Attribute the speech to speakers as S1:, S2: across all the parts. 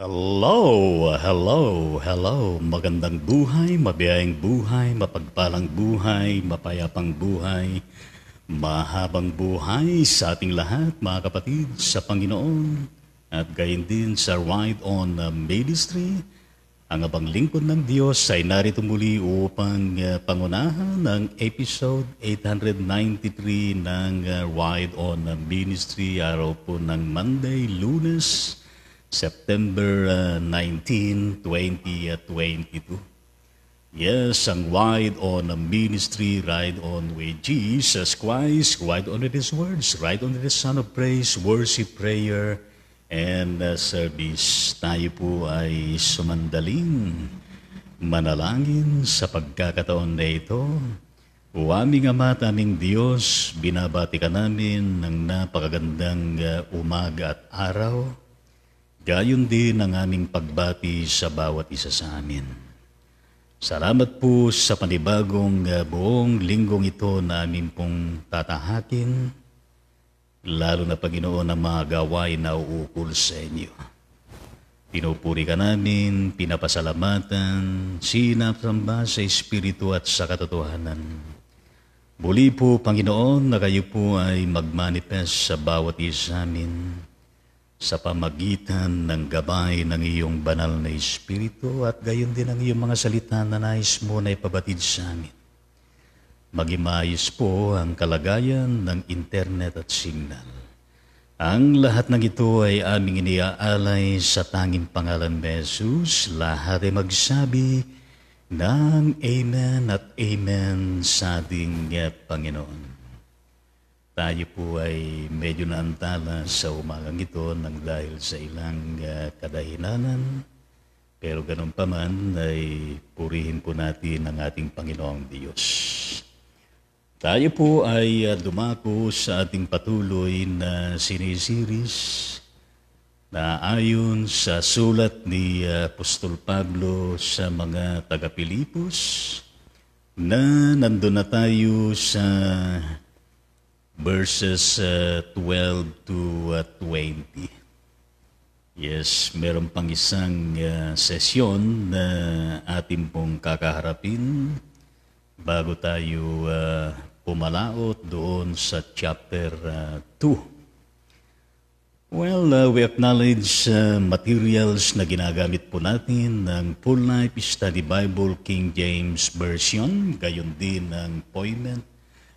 S1: Hello, hello, hello. Magandang buhay, mabiyayang buhay, mapagpalang buhay, mapayapang buhay, mahabang buhay sa ating lahat, mga kapatid, sa Panginoon. At gayon din sa Ride on uh, Ministry, ang abang lingkod ng Diyos ay narito muli upang uh, pangunahan ng episode 893 ng uh, Ride on uh, Ministry, araw po ng Monday, Lunes, September uh, 19, 2022. Uh, yes, ang wide on a ministry, ride on with Jesus Christ, ride on with His words, ride on with the Son of Praise, worship, prayer, and uh, service. Tayo po ay sumandaling manalangin sa pagkakataon na ito. O aming Ama at aming Diyos, binabati ka namin ng napakagandang uh, umaga at araw. Gayon din ang aming pagbati sa bawat isa sa amin. Salamat po sa panibagong uh, buong linggong ito na aming pong tatahakin, lalo na Panginoon ang mga gawain na uukol sa inyo. Pinupuri ka namin, pinapasalamatan, sinapsamba sa Espiritu at sa katotohanan. Muli po, Panginoon, na kayo po ay magmanifest sa bawat isa amin sa pamagitan ng gabay ng iyong banal na Espiritu at gayon din ang iyong mga salita na nais mo na ipabatid sa amin. Magimayos po ang kalagayan ng internet at signal. Ang lahat ng ito ay aming iniaalay sa tanging pangalan ni Jesus. Lahat ay magsabi ng Amen at Amen sa ating Panginoon tayo po ay medyo naantala sa umagang ito nang dahil sa ilang uh, kadahilanan. Pero ganun pa man ay purihin po natin ang ating Panginoong Diyos. Tayo po ay uh, dumako sa ating patuloy na sinisiris na ayon sa sulat ni ah, Apostol Pablo sa mga taga-Pilipos na nandun na tayo sa verses uh, 12 to uh, 20. Yes, meron pang isang uh, sesyon na atin pong kakaharapin bago tayo uh, pumalaot doon sa chapter 2. Uh, well, uh, we acknowledge uh, materials na ginagamit po natin ng Full Life Study Bible King James Version, gayon din ng Poyment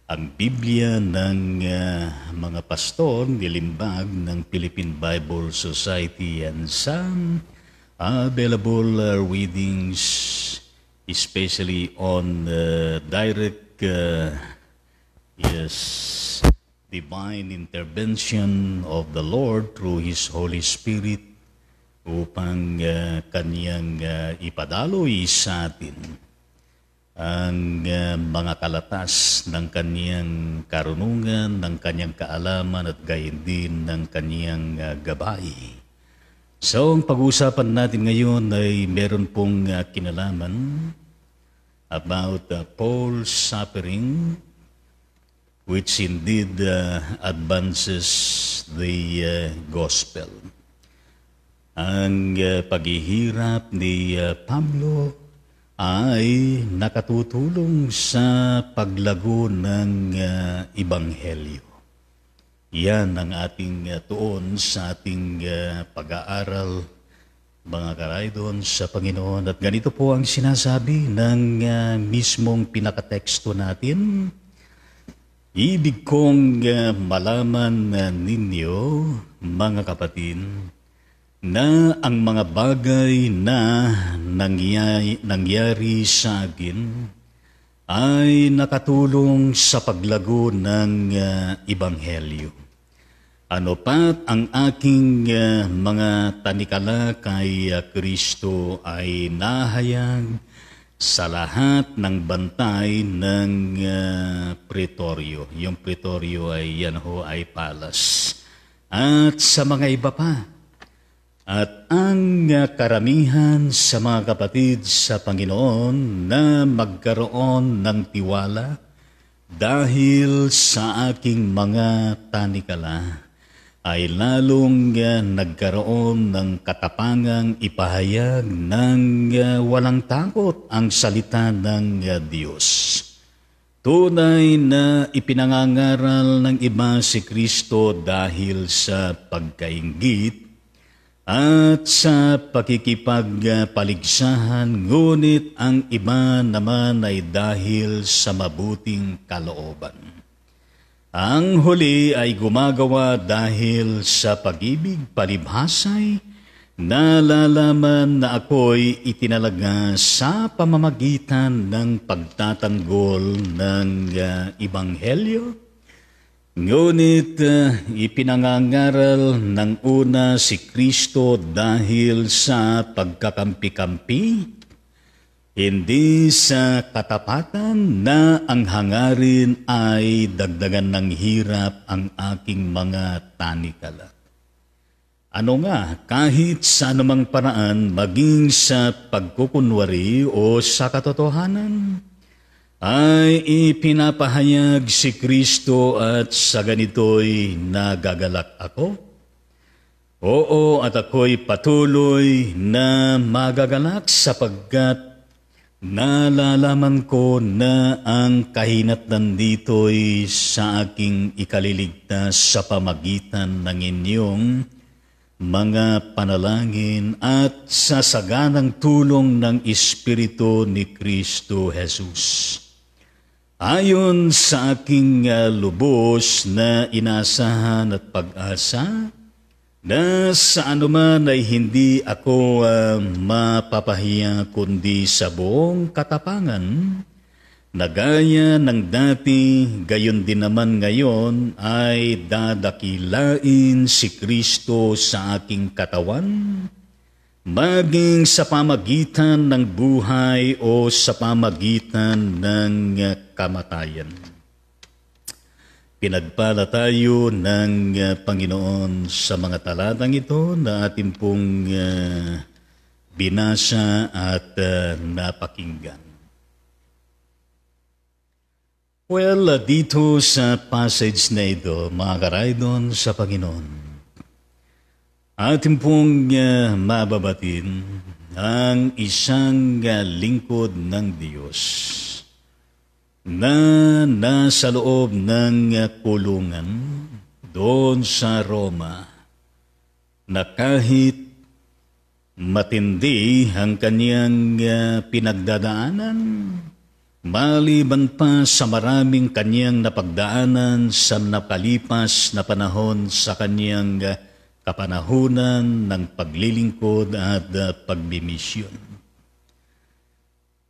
S1: ang Biblia ng uh, mga pastor nilimbag ng Philippine Bible Society and some available uh, readings especially on uh, direct uh, yes divine intervention of the Lord through His Holy Spirit upang uh, kanyang uh, ipadaloy sa atin ang uh, mga kalatas ng kaniyang karunungan, ng kaniyang kaalaman at gayon din ng kaniyang uh, gabay. So ang pag-uusapan natin ngayon ay meron pong uh, kinalaman about uh, ah, Paul's suffering which indeed uh, advances the uh, gospel. Ang uh, paghihirap ni uh, Pablo ay nakatutulong sa paglago ng uh, Ibanghelyo. Yan ang ating uh, tuon sa ating uh, pag-aaral, mga karaydon, sa Panginoon. At ganito po ang sinasabi ng uh, mismong pinakateksto natin. Ibig kong uh, malaman uh, ninyo, mga kapatid, na ang mga bagay na nangyari, nangyari sa akin ay nakatulong sa paglago ng uh, ah, Ibanghelyo. Ano pat ang aking uh, mga tanikala kay ah, Kristo ay nahayag sa lahat ng bantay ng uh, pretorio. Yung pretorio ay yan ho ay palas. At sa mga iba pa, at ang karamihan sa mga kapatid sa Panginoon na magkaroon ng tiwala dahil sa aking mga tanikala ay lalong nagkaroon ng katapangang ipahayag ng walang takot ang salita ng Diyos. Tunay na ipinangangaral ng iba si Kristo dahil sa pagkainggit at sa pakikipagpaligsahan, ngunit ang iba naman ay dahil sa mabuting kalooban. Ang huli ay gumagawa dahil sa pagibig ibig palibhasay, nalalaman na ako'y itinalaga sa pamamagitan ng pagtatanggol ng uh, Ibanghelyo Ngunit eh, ipinangangaral ng una si Kristo dahil sa pagkakampi-kampi, hindi sa katapatan na ang hangarin ay dagdagan ng hirap ang aking mga tanikala. Ano nga, kahit sa anumang paraan, maging sa pagkukunwari o sa katotohanan, ay ipinapahayag si Kristo at sa ganito'y nagagalak ako? Oo, at ako'y patuloy na magagalak sapagkat nalalaman ko na ang kahinatnan dito'y sa aking ikaliligtas sa pamagitan ng inyong mga panalangin at sa saganang tulong ng Espiritu ni Kristo Jesus. Ayon sa aking ah, lubos na inasahan at pag-asa, na sa anuman ay hindi ako uh, mapapahiya kundi sa buong katapangan, na gaya ng dati, gayon din naman ngayon, ay dadakilain si Kristo sa aking katawan, maging sa pamagitan ng buhay o sa pamagitan ng kamatayan. Pinagpala tayo ng Panginoon sa mga talatang ito na ating pong eh, binasa at eh, napakinggan. Well, dito sa passage na ito, mga karaydon sa Panginoon, Atin pong uh, mababatin ang isang uh, lingkod ng Diyos na nasa loob ng uh, kulungan doon sa Roma na kahit matindi ang kanyang uh, pinagdadaanan maliban pa sa maraming kanyang napagdaanan sa napalipas na panahon sa kanyang uh, kapanahunan ng paglilingkod at uh, pagmimisyon.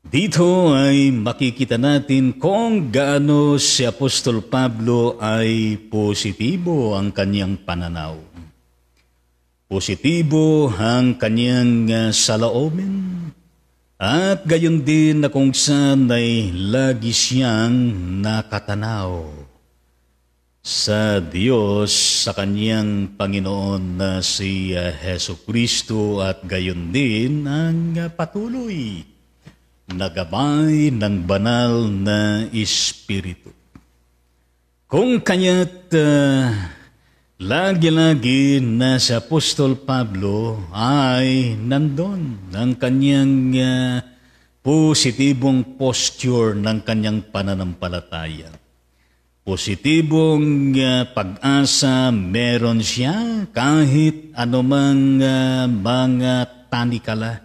S1: Dito ay makikita natin kung gaano si Apostol Pablo ay positibo ang kanyang pananaw. Positibo ang kanyang uh, salaomin at gayon din na kung saan ay lagi siyang nakatanaw sa Diyos, sa kanyang Panginoon na si eh, Heso Kristo at gayon din ang patuloy na gabay ng banal na Espiritu. Kung kanya't uh, eh, lagi-lagi na si Apostol Pablo ay nandun ang kanyang uh, eh, positibong posture ng kanyang pananampalataya Positibong uh, pag-asa meron siya kahit anumang uh, mga tanikala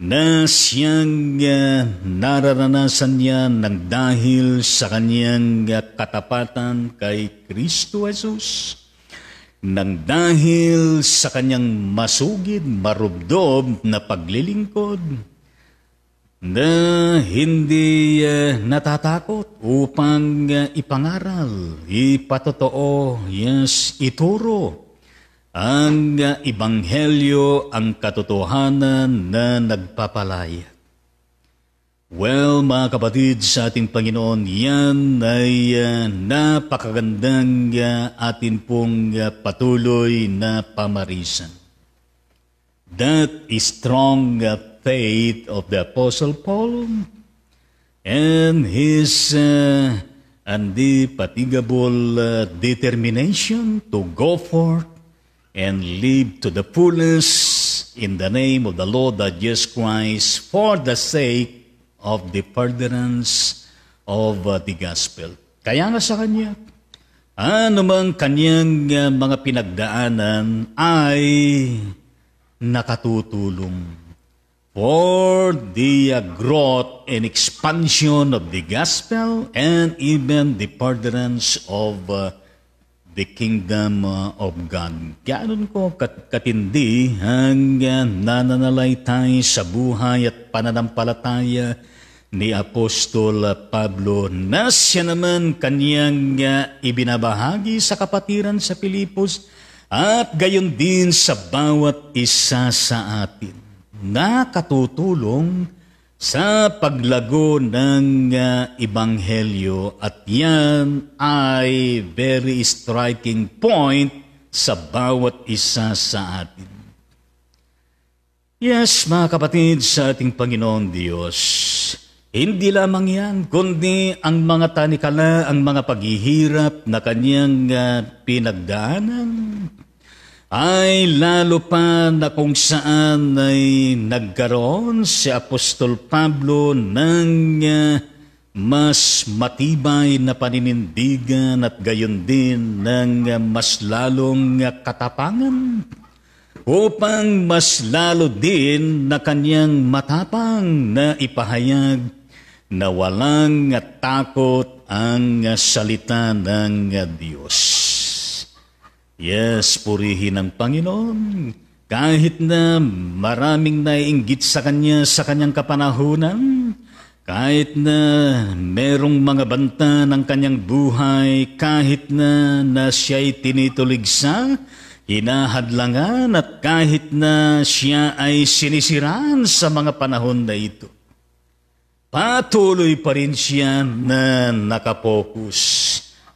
S1: na siyang uh, nararanasan niya ng dahil sa kanyang uh, katapatan kay Kristo Jesus. Nang dahil sa kanyang masugid, marubdob na paglilingkod, na hindi uh, natatakot upang uh, ipangaral, ipatotoo, yes, ituro ang uh, ibanghelyo, ang katotohanan na nagpapalaya. Well, mga kapatid, sa ating Panginoon, yan ay uh, napakagandang uh, atin pong uh, patuloy na pamarisan. That is strong uh, faith of the Apostle Paul and his uh, indefatigable uh, determination to go forth and live to the fullest in the name of the Lord Jesus Christ for the sake of the furtherance of uh, the gospel. Kaya nga sa kanya, ano mang kanyang uh, mga pinagdaanan ay nakatutulong for the uh, growth and expansion of the gospel and even the furtherance of uh, the kingdom uh, of God. Ganoon ko katindi hanggang nananalay sa buhay at pananampalataya ni Apostol Pablo na siya naman kanyang ibinabahagi sa kapatiran sa Pilipos at gayon din sa bawat isa sa atin na katutulong sa paglago ng uh, Ebanghelyo at yan ay very striking point sa bawat isa sa atin. Yes, mga kapatid, sa ating Panginoon Diyos, hindi lamang yan, kundi ang mga tanikala, ang mga paghihirap na kanyang uh, pinagdaanan, ay lalo pa na kung saan ay nagkaroon si Apostol Pablo ng uh, mas matibay na paninindigan at gayon din ng uh, mas lalong uh, katapangan upang mas lalo din na kanyang matapang na ipahayag na walang takot ang salita ng Diyos. Yes, purihin ng Panginoon. Kahit na maraming naiinggit sa Kanya sa Kanyang kapanahunan, kahit na merong mga banta ng kanyang buhay, kahit na na siya'y tinituligsa, hinahadlangan at kahit na siya ay sinisiraan sa mga panahon na ito, patuloy pa rin siya na nakapokus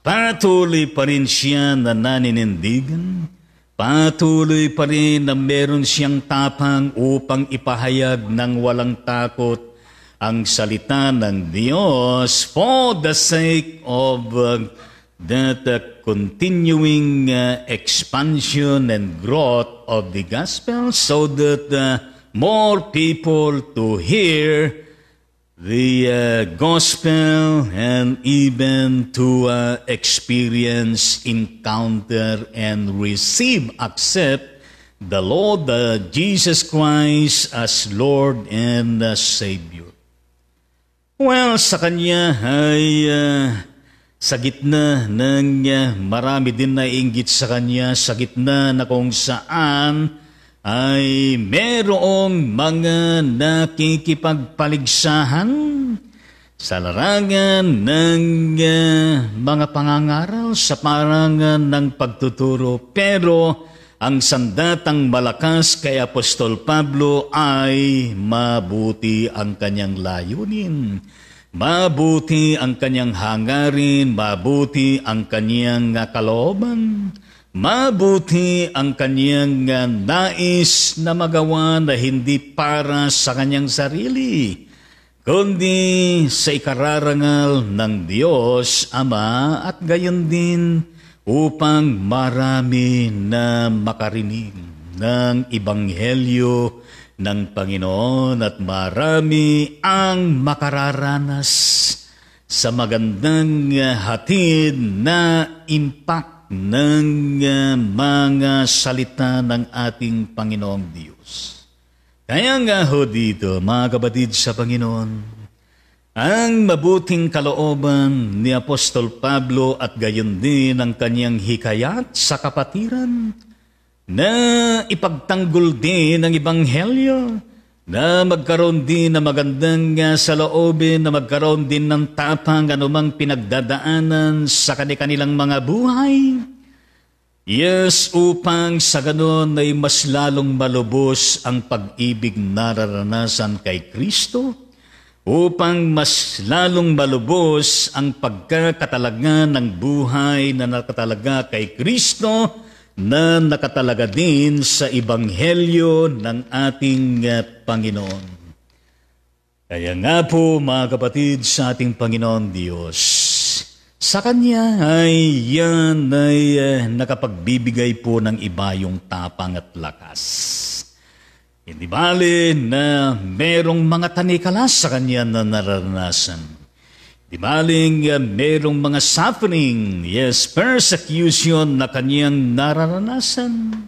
S1: Patuloy pa rin siya na naninindigan. Patuloy pa rin na meron siyang tapang upang ipahayag ng walang takot ang salita ng Diyos for the sake of uh, that uh, continuing uh, expansion and growth of the gospel so that uh, more people to hear the uh, gospel and even to uh, experience, encounter, and receive, accept the Lord uh, Jesus Christ as Lord and uh, Savior. Well, sa kanya ay uh, sa gitna ng uh, marami din na inggit sa kanya, sa gitna na kung saan ay merong mga nakikipagpaligsahan sa larangan ng uh, mga pangangaral sa parangan ng pagtuturo pero ang sandatang malakas kay Apostol Pablo ay mabuti ang kanyang layunin. Mabuti ang kanyang hangarin, mabuti ang kanyang kalooban. Mabuti ang kanyang ah, nais na magawa na hindi para sa kanyang sarili, kundi sa ikararangal ng Diyos Ama at gayon din upang marami na makarinig ng Ibanghelyo ng Panginoon at marami ang makararanas sa magandang ah, hatid na impact ng mga salita ng ating Panginoong Diyos. Kaya nga ho dito, mga kapatid sa Panginoon, ang mabuting kalooban ni Apostol Pablo at gayon din ang kanyang hikayat sa kapatiran na ipagtanggol din ang Ebanghelyo na magkaroon din ng magandang ah, saloobin, na magkaroon din ng tapang anumang pinagdadaanan sa kanilang mga buhay. Yes, upang sa ganon ay mas lalong malubos ang pag-ibig nararanasan kay Kristo, upang mas lalong malubos ang pagkakatalaga ng buhay na nakatalaga kay Kristo, na nakatalaga din sa Ibanghelyo ng ating eh, Panginoon. Kaya nga po mga kapatid sa ating Panginoon Diyos, sa Kanya ay yan ay eh, nakapagbibigay po ng iba yung tapang at lakas. Hindi bali na merong mga tanikala sa Kanya na naranasan. Di maling uh, merong mga suffering, yes, persecution na kanyang nararanasan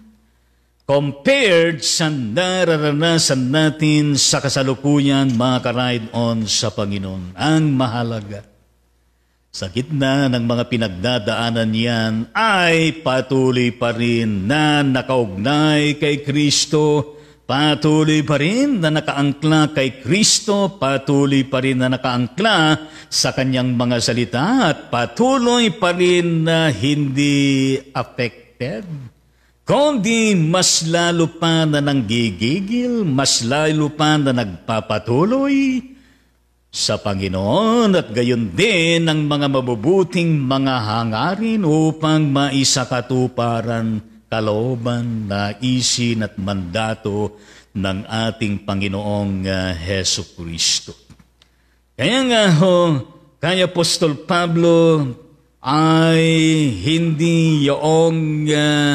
S1: compared sa nararanasan natin sa kasalukuyan mga ka-ride on sa Panginoon. Ang mahalaga. Sa gitna ng mga pinagdadaanan niyan ay patuloy pa rin na nakaugnay kay Kristo Patuloy pa rin na nakaangkla kay Kristo, patuloy pa rin na nakaangkla sa kanyang mga salita at patuloy pa rin na hindi affected. Kundi mas lalo pa na nanggigigil, mas lalo pa na nagpapatuloy sa Panginoon at gayon din ang mga mabubuting mga hangarin upang maisakatuparan kalooban, naisin at mandato ng ating Panginoong uh, Heso Kristo. Kaya nga ho, kay Apostol Pablo ay hindi yoong uh,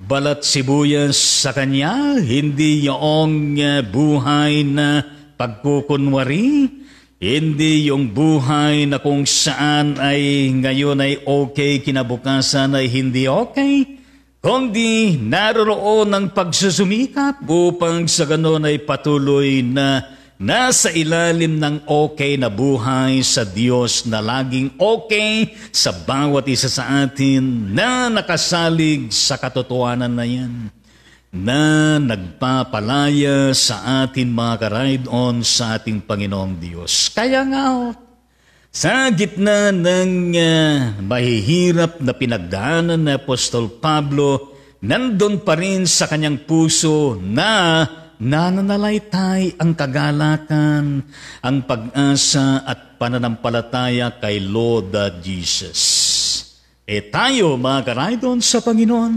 S1: balat sibuyas sa kanya, hindi yoong uh, buhay na pagkukunwari, hindi yung buhay na kung saan ay ngayon ay okay, kinabukasan ay hindi okay, kundi naroroon ng pagsusumikap upang sa ganon ay patuloy na nasa ilalim ng okay na buhay sa Diyos na laging okay sa bawat isa sa atin na nakasalig sa katotohanan na yan na nagpapalaya sa atin mga ka-ride on sa ating Panginoong Diyos. Kaya nga, sa gitna ng uh, na pinagdaanan ni Apostol Pablo, nandun pa rin sa kanyang puso na nananalaytay ang kagalakan, ang pag-asa at pananampalataya kay Lord ah, Jesus. E tayo mga karaydon sa Panginoon,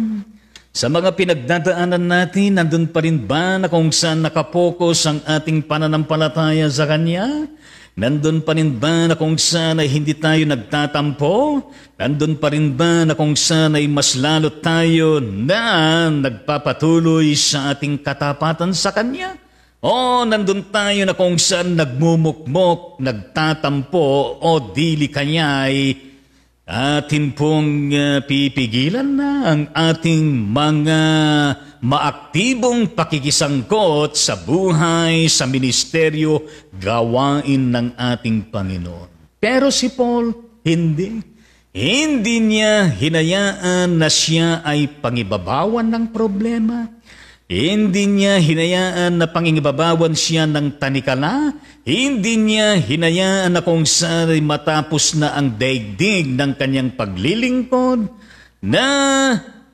S1: sa mga pinagdadaanan natin, nandun pa rin ba na kung saan nakapokus ang ating pananampalataya sa Kanya? Nandun pa rin ba na kung saan ay hindi tayo nagtatampo? Nandun pa rin ba na kung saan ay mas lalo tayo na nagpapatuloy sa ating katapatan sa Kanya? O oh, nandun tayo na kung saan nagmumukmok, nagtatampo, o dili kanya'y Atin pong uh, pipigilan na ang ating mga maaktibong pakikisangkot sa buhay, sa ministeryo, gawain ng ating Panginoon. Pero si Paul, hindi. Hindi niya hinayaan na siya ay pangibabawan ng problema hindi niya hinayaan na pangingibabawan siya ng tanikala. Hindi niya hinayaan na kung saan matapos na ang daigdig ng kanyang paglilingkod na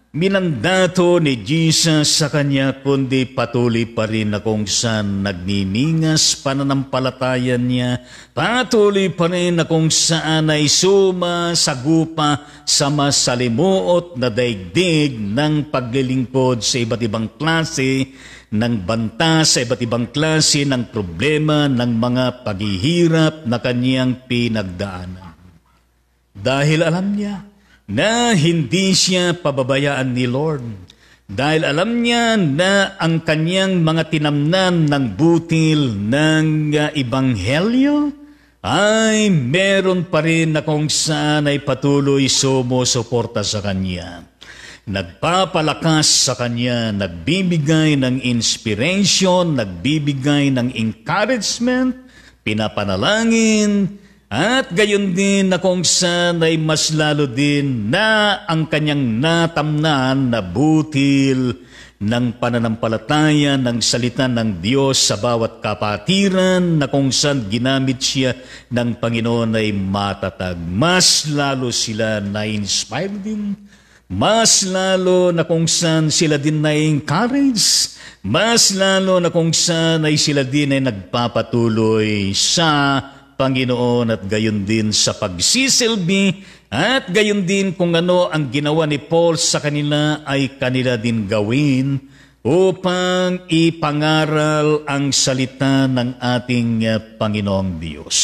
S1: Minandato ni Jesus sa kanya kundi patuloy pa rin na kung saan nagniningas pananampalatayan niya, patuloy pa rin na kung saan ay suma sa gupa sa masalimuot na daigdig ng paglilingkod sa iba't ibang klase ng banta sa iba't ibang klase ng problema ng mga paghihirap na kanyang pinagdaanan. Dahil alam niya, na hindi siya pababayaan ni Lord dahil alam niya na ang kanyang mga tinamnan ng butil ng uh, ah, ibanghelyo ay meron pa rin na kung saan ay patuloy sumusuporta sa kanya. Nagpapalakas sa kanya, nagbibigay ng inspiration, nagbibigay ng encouragement, pinapanalangin, at gayon din na kung saan ay mas lalo din na ang kanyang natamnan na butil ng pananampalataya ng salita ng Diyos sa bawat kapatiran na kung saan ginamit siya ng Panginoon ay matatag. Mas lalo sila na-inspire din mas lalo na kung saan sila din na-encourage, mas lalo na kung saan ay sila din ay nagpapatuloy sa Panginoon at gayon din sa pagsisilbi at gayon din kung ano ang ginawa ni Paul sa kanila ay kanila din gawin upang ipangaral ang salita ng ating eh, Panginoong Diyos.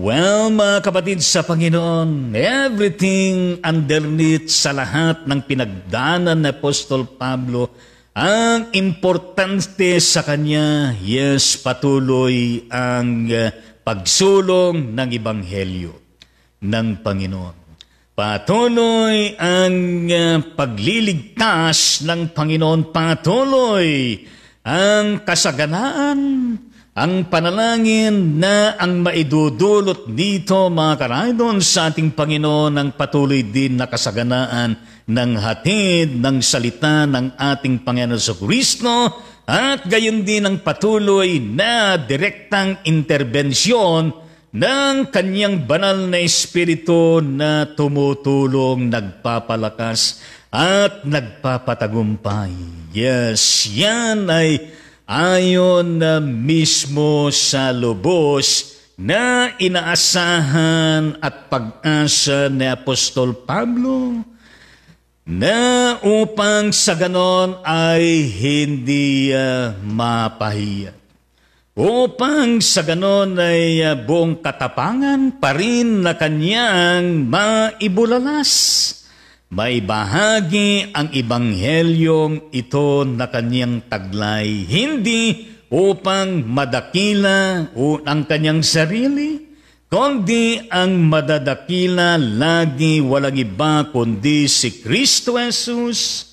S1: Well, mga kapatid sa Panginoon, everything underneath sa lahat ng pinagdanan ni Apostol Pablo ang importante sa kanya, yes, patuloy ang uh, pagsulong ng Ibanghelyo ng Panginoon. Patuloy ang uh, pagliligtas ng Panginoon. Patuloy ang kasaganaan, ang panalangin na ang maidudulot dito mga karaydon sa ating Panginoon ang patuloy din na kasaganaan ng hatid ng salita ng ating Panginoon sa Kristo at gayon din ang patuloy na direktang interbensyon ng kanyang banal na espiritu na tumutulong, nagpapalakas at nagpapatagumpay. Yes, yan ay ayon na mismo sa lubos na inaasahan at pag-asa ni Apostol Pablo na upang sa ganon ay hindi uh, mapahiya. Upang sa ganon ay uh, buong katapangan pa rin na kanyang maibulalas. May bahagi ang ibanghelyong ito na kanyang taglay, hindi upang madakila ang kanyang sarili, kundi ang madadakila lagi walang iba kundi si Kristo Jesus,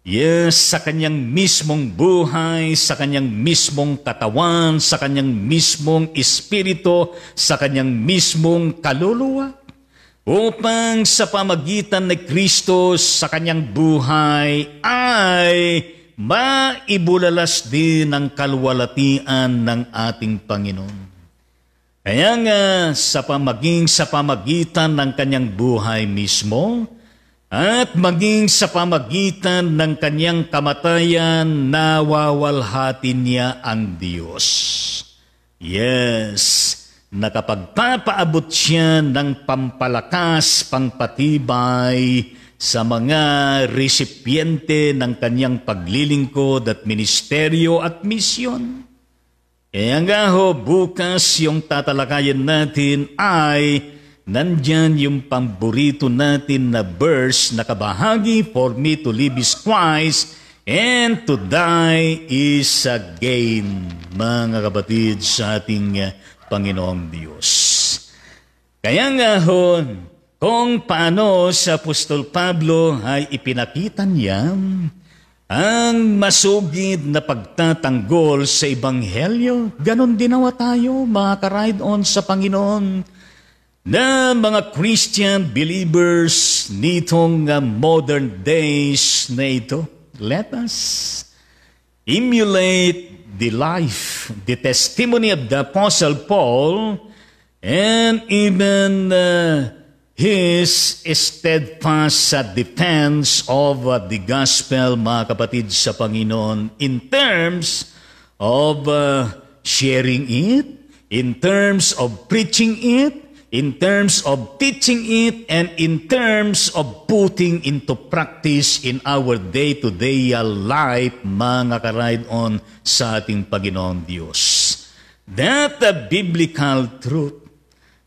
S1: yes, sa kanyang mismong buhay, sa kanyang mismong katawan, sa kanyang mismong espiritu, sa kanyang mismong kaluluwa, upang sa pamagitan ni Kristo sa kanyang buhay ay maibulalas din ang kalwalatian ng ating Panginoon. Kaya nga sa pamaging sa pamagitan ng kanyang buhay mismo at maging sa pamagitan ng kanyang kamatayan nawawalhati niya ang Diyos. Yes, nakapagpapaabot siya ng pampalakas, pangpatibay sa mga resipyente ng kanyang paglilingkod at ministeryo at misyon. E ang ho, bukas yung tatalakayin natin ay nandyan yung pamburito natin na verse na kabahagi for me to live is Christ and to die is a gain, mga kabatid sa ating eh, Panginoong Diyos. Kaya nga ho, kung paano sa Apostol Pablo ay ipinakita niya ang masugid na pagtatanggol sa Ebanghelyo, ganon dinawa tayo mga ka-ride on sa Panginoon na mga Christian believers nitong ah, modern days na ito. Let us emulate the life, the testimony of the Apostle Paul, and even uh, His steadfast sa defense of uh, the gospel, mga kapatid sa Panginoon, in terms of uh, sharing it, in terms of preaching it, in terms of teaching it, and in terms of putting into practice in our day-to-day uh, life, mga karide on sa ating Paginoon Diyos. That the biblical truth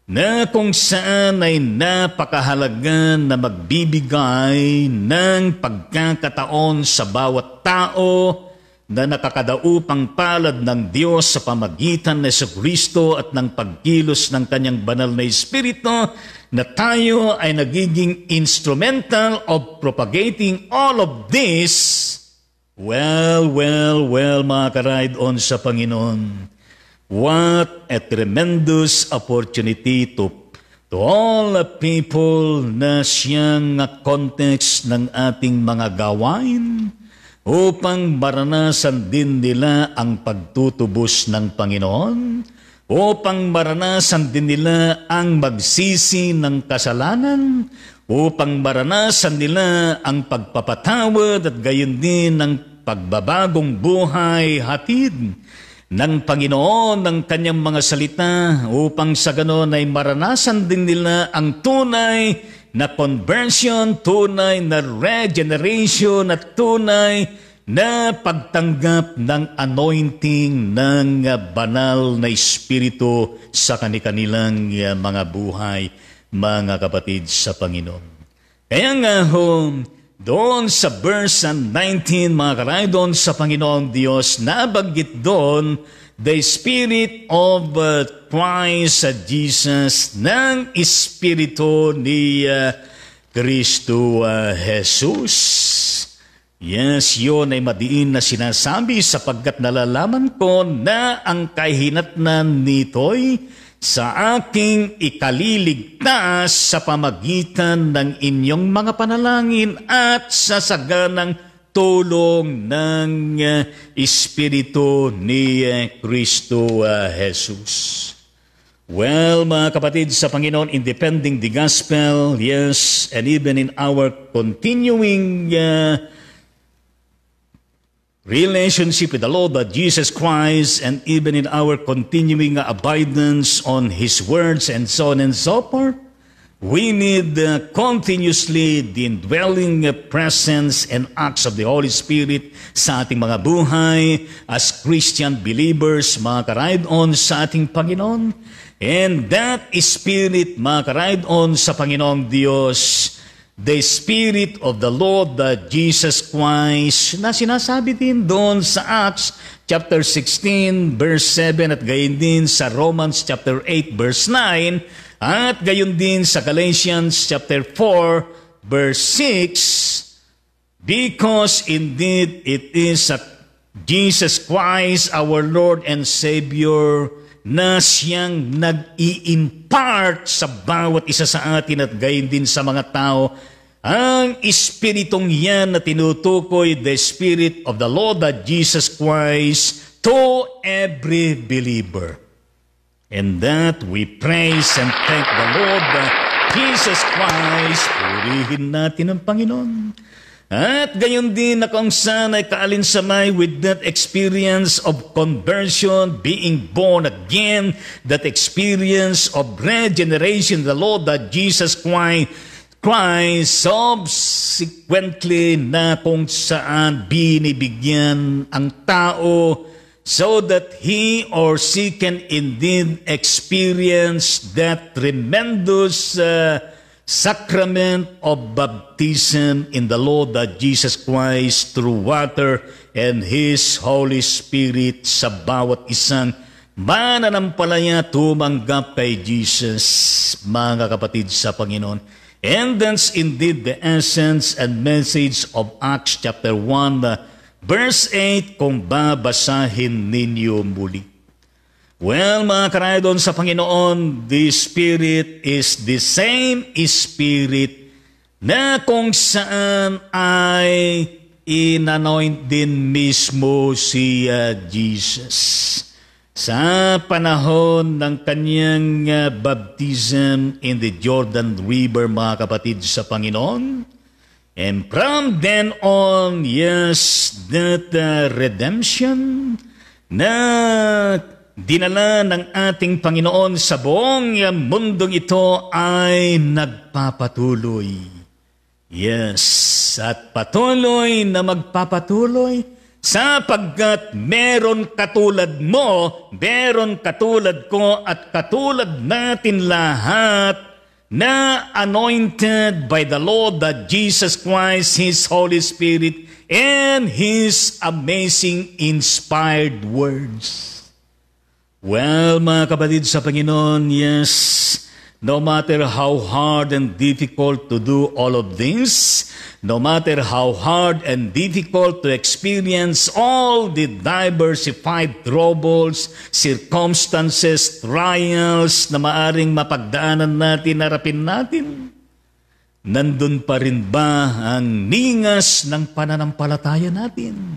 S1: na kung saan ay napakahalaga na magbibigay ng pagkakataon sa bawat tao na nakakadaupang palad ng Diyos sa pamagitan ni Yesu Kristo at ng pagkilos ng Kanyang banal na Espiritu na tayo ay nagiging instrumental of propagating all of this Well, well, well, mga ka-ride on sa Panginoon. What a tremendous opportunity to, to all the people na siyang context ng ating mga gawain upang maranasan din nila ang pagtutubos ng Panginoon upang maranasan din nila ang magsisi ng kasalanan upang maranasan nila ang pagpapatawad at gayon din ng pagbabagong buhay hatid ng Panginoon ng kanyang mga salita upang sa ganon ay maranasan din nila ang tunay na conversion, tunay na regeneration at tunay na pagtanggap ng anointing ng banal na Espiritu sa kanilang eh, mga buhay, mga kapatid sa Panginoon. Kaya nga ho, doon sa verse 19, mga doon sa Panginoong Diyos, nabanggit doon, the Spirit of uh, Christ uh, Jesus ng Espiritu ni uh, uh, Jesus. Yes, yun ay madiin na sinasabi sapagkat nalalaman ko na ang kahinatnan nito'y sa aking ikaliligtaas sa pamagitan ng inyong mga panalangin at sa saganang tulong ng eh, Espiritu ni eh, Kristo eh, Jesus. Well, mga kapatid sa Panginoon, in defending the gospel, yes, and even in our continuing uh, relationship with the Lord, that Jesus Christ, and even in our continuing abidance on His words and so on and so forth, we need uh, continuously the indwelling uh, presence and acts of the Holy Spirit sa ating mga buhay as Christian believers, mga ka on sa ating Panginoon. And that Spirit, mga ka on sa Panginoong Diyos, the Spirit of the Lord that Jesus Christ na sinasabi din doon sa Acts chapter 16 verse 7 at gayon din sa Romans chapter 8 verse 9 at gayon din sa Galatians chapter 4 verse 6 because indeed it is that Jesus Christ our Lord and Savior na siyang nag-i-impart sa bawat isa sa atin at gayon din sa mga tao ang Espiritong yan na tinutukoy, the Spirit of the Lord that Jesus Christ to every believer. And that we praise and thank the Lord that Jesus Christ. Purihin natin ang Panginoon. At gayon din na kung saan ay kaalinsamay with that experience of conversion, being born again, that experience of regeneration, the Lord that Jesus Christ, Christ subsequently na kung saan binibigyan ang tao so that he or she can indeed experience that tremendous uh, sacrament of baptism in the Lord that Jesus Christ through water and His Holy Spirit sa bawat isang mananampalaya tumanggap kay Jesus, mga kapatid sa Panginoon. And that's indeed the essence and message of Acts chapter 1, verse 8, kung babasahin ninyo muli. Well, mga karaydon sa Panginoon, the Spirit is the same Spirit na kung saan ay inanoint din mismo si Jesus sa panahon ng kanyang ah, baptism in the Jordan River, mga kapatid sa Panginoon. And from then on, yes, that uh, redemption na dinala ng ating Panginoon sa buong mundong ito ay nagpapatuloy. Yes, at patuloy na magpapatuloy sapagkat meron katulad mo, meron katulad ko at katulad natin lahat na anointed by the Lord that Jesus Christ, His Holy Spirit, and His amazing inspired words. Well, mga kapatid sa Panginoon, yes, no matter how hard and difficult to do all of this, no matter how hard and difficult to experience all the diversified troubles, circumstances, trials na maaring mapagdaanan natin, harapin natin, nandun pa rin ba ang ningas ng pananampalataya natin?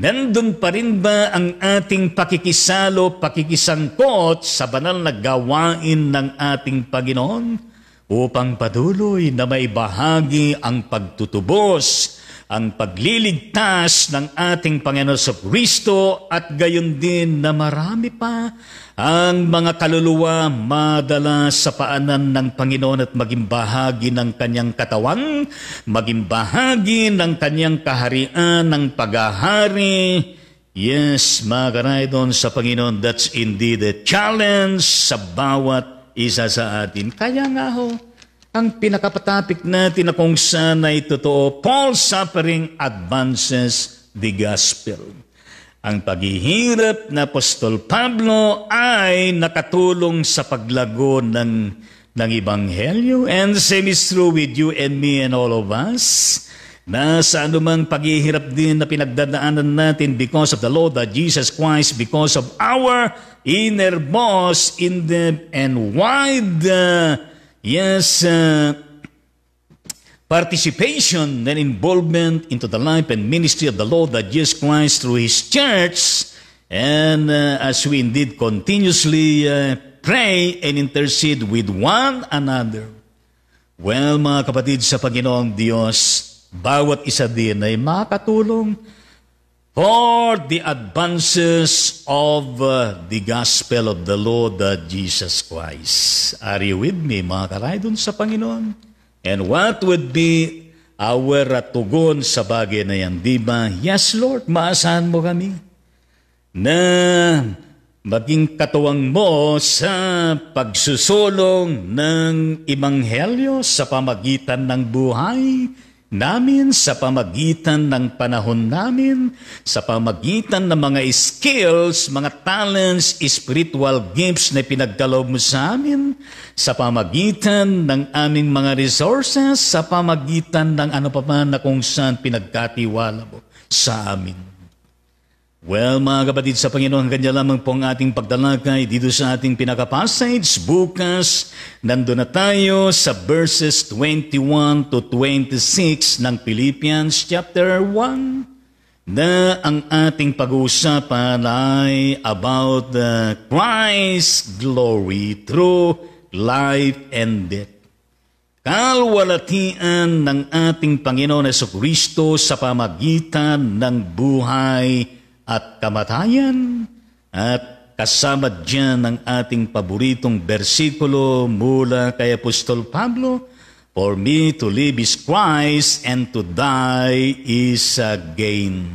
S1: Nandun pa rin ba ang ating pakikisalo, pakikisangkot sa banal na gawain ng ating Panginoon upang patuloy na may bahagi ang pagtutubos ang pagliligtas ng ating Panginoon sa Kristo at gayon din na marami pa ang mga kaluluwa madala sa paanan ng Panginoon at maging bahagi ng kanyang katawan, maging bahagi ng kanyang kaharian, ng paghahari. Yes, mga kanaydon sa Panginoon, that's indeed a challenge sa bawat isa sa atin. Kaya nga ho, ang pinakapatapik natin na kung saan ay totoo, Paul's suffering advances the gospel. Ang paghihirap na Apostol Pablo ay nakatulong sa paglago ng, ng Ibanghelyo. And same is true with you and me and all of us. Na sa anumang paghihirap din na pinagdadaanan natin because of the Lord that Jesus Christ, because of our innermost in the and wide uh, Yes, uh, participation and involvement into the life and ministry of the Lord that Jesus Christ through His church. And uh, as we indeed continuously uh, pray and intercede with one another. Well, mga kapatid sa Panginoong Diyos, bawat isa din ay makatulong for the advances of uh, the gospel of the Lord uh, Jesus Christ. Are you with me, mga dun sa Panginoon? And what would be our tugon sa bagay na yan? Di ba? Yes, Lord, maasahan mo kami na maging katuwang mo sa pagsusulong ng Ibanghelyo sa pamagitan ng buhay, namin sa pamagitan ng panahon namin, sa pamagitan ng mga skills, mga talents, spiritual gifts na pinagdalob mo sa amin, sa pamagitan ng aming mga resources, sa pamagitan ng ano pa man na kung saan pinagkatiwala mo sa amin. Well, mga kapatid sa Panginoon, kanya lamang po ang ating pagdalakay dito sa ating pinaka-passage. Bukas, nando na tayo sa verses 21 to 26 ng Philippians chapter 1 na ang ating pag-uusapan ay about the Christ's glory through life and death. Kalwalatian ng ating Panginoon Kristo sa pamagitan ng buhay at kamatayan at kasama dyan ang ating paboritong bersikulo mula kay Apostol Pablo, For me to live is Christ and to die is a gain.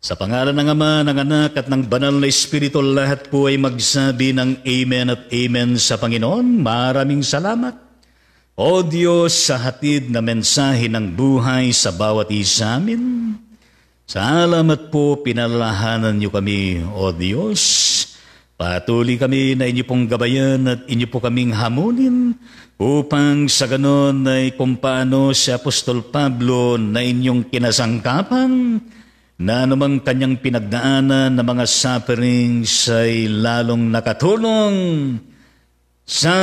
S1: Sa pangalan ng Ama, ng Anak at ng Banal na Espiritu, lahat po ay magsabi ng Amen at Amen sa Panginoon. Maraming salamat. O Diyos, sa hatid na mensahe ng buhay sa bawat isa amin, Salamat po pinalalahanan niyo kami, O Diyos. Patuloy kami na inyo pong gabayan at inyo po kaming hamunin upang sa ganon ay kung paano si Apostol Pablo na inyong kinasangkapan na anumang kanyang pinagdaanan na mga sufferings ay lalong nakatulong sa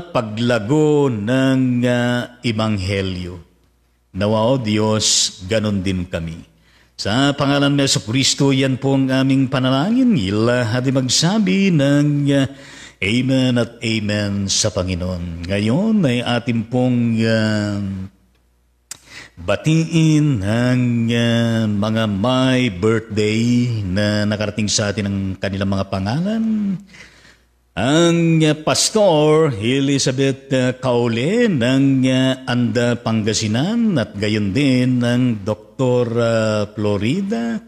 S1: paglago ng uh, Ibanghelyo. Nawa o Diyos, ganon din kami. Sa pangalan ng Kristo, yan po ang aming panalangin. Lahat ay magsabi ng uh, Amen at Amen sa Panginoon. Ngayon ay atin pong uh, batiin ang uh, mga my birthday na nakarating sa atin ng kanilang mga pangalan. Ang uh, Pastor Elizabeth uh, ng uh, Anda Pangasinan at gayon din ng Dr. Pastor uh, ah, Florida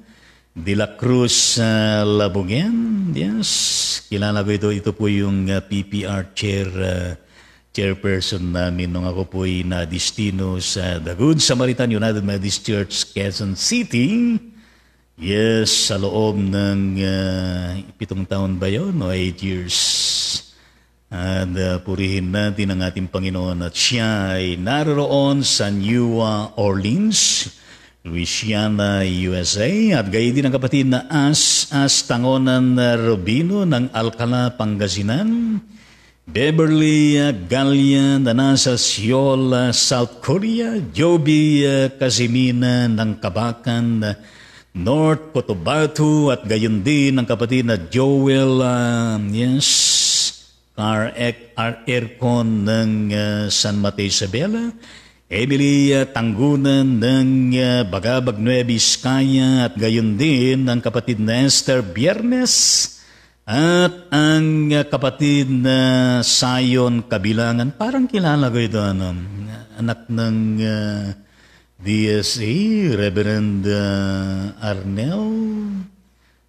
S1: de la Cruz uh, ah, Labugen. Yes, kilala ko ito. Ito po yung uh, ah, PPR chair uh, chairperson namin nung ako po ay na-destino sa The Good Samaritan United Methodist Church, Quezon City. Yes, sa loob ng uh, pitong taon ba yun? No, eight years. And uh, purihin natin ang ating Panginoon at siya ay naroon sa New Orleans Louisiana, USA at gayo din ang kapatid na As As Tangonan Robino ng Alcala, Pangasinan. Beverly ah, Gallia na nasa Seoul, South Korea. Joby ah, Casimina ng Kabakan, ah, North Cotabato at gayon din ang kapatid na Joel uh, yes, Car Aircon ng uh, San Mateo Isabela. Emily ah, Tangunan ng ah, Bagabag Nueva Vizcaya at gayon din ang kapatid na Esther Biernes at ang ah, kapatid na Sion Kabilangan. Parang kilala ko ito, ano, anak ng uh, DSA, Reverend uh, Arnel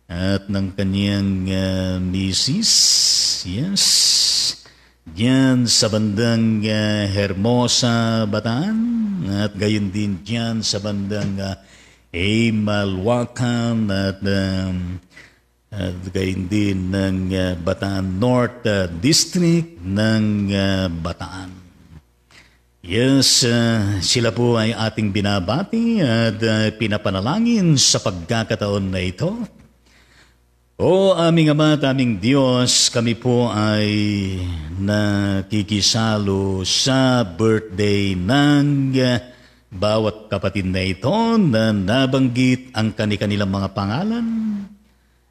S1: at ng kanyang uh, misis. Yes. Diyan sa bandang uh, Hermosa, Bataan, at gayon din diyan sa bandang uh, Amalwakan at um, at gayon din ng uh, Bataan North uh, District ng uh, Bataan. Yes, uh, sila po ay ating binabati at uh, pinapanalangin sa pagkakataon na ito. O aming Ama at aming Diyos, kami po ay nakikisalo sa birthday ng bawat kapatid na ito na nabanggit ang kanilang mga pangalan.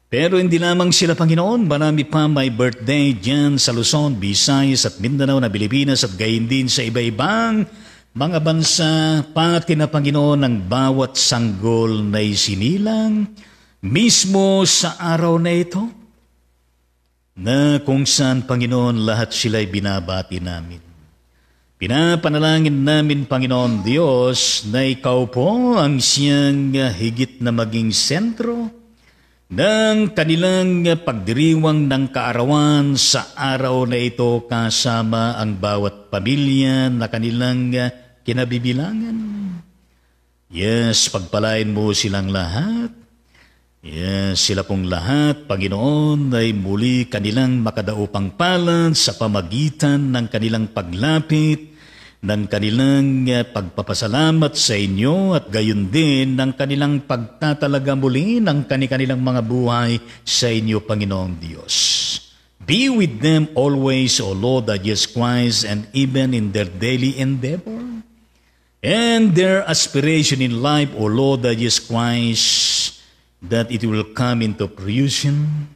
S1: Pero hindi lamang sila Panginoon, marami pa may birthday dyan sa Luzon, Visayas at Mindanao na Pilipinas at gayon din sa iba-ibang mga bansa, Pangat na Panginoon ang bawat sanggol na isinilang, mismo sa araw na ito, na kung saan, Panginoon, lahat sila'y binabati namin. Pinapanalangin namin, Panginoon Diyos, na Ikaw po ang siyang higit na maging sentro ng kanilang pagdiriwang ng kaarawan sa araw na ito kasama ang bawat pamilya na kanilang kinabibilangan. Yes, pagpalain mo silang lahat Yes, sila pong lahat, Panginoon, ay muli kanilang makadaupang palad sa pamagitan ng kanilang paglapit, ng kanilang eh, pagpapasalamat sa inyo at gayon din ng kanilang pagtatalaga muli ng kanilang mga buhay sa inyo, Panginoong Diyos. Be with them always, O Lord, that Jesus Christ, and even in their daily endeavor. And their aspiration in life, O Lord, that Jesus Christ, that it will come into fruition.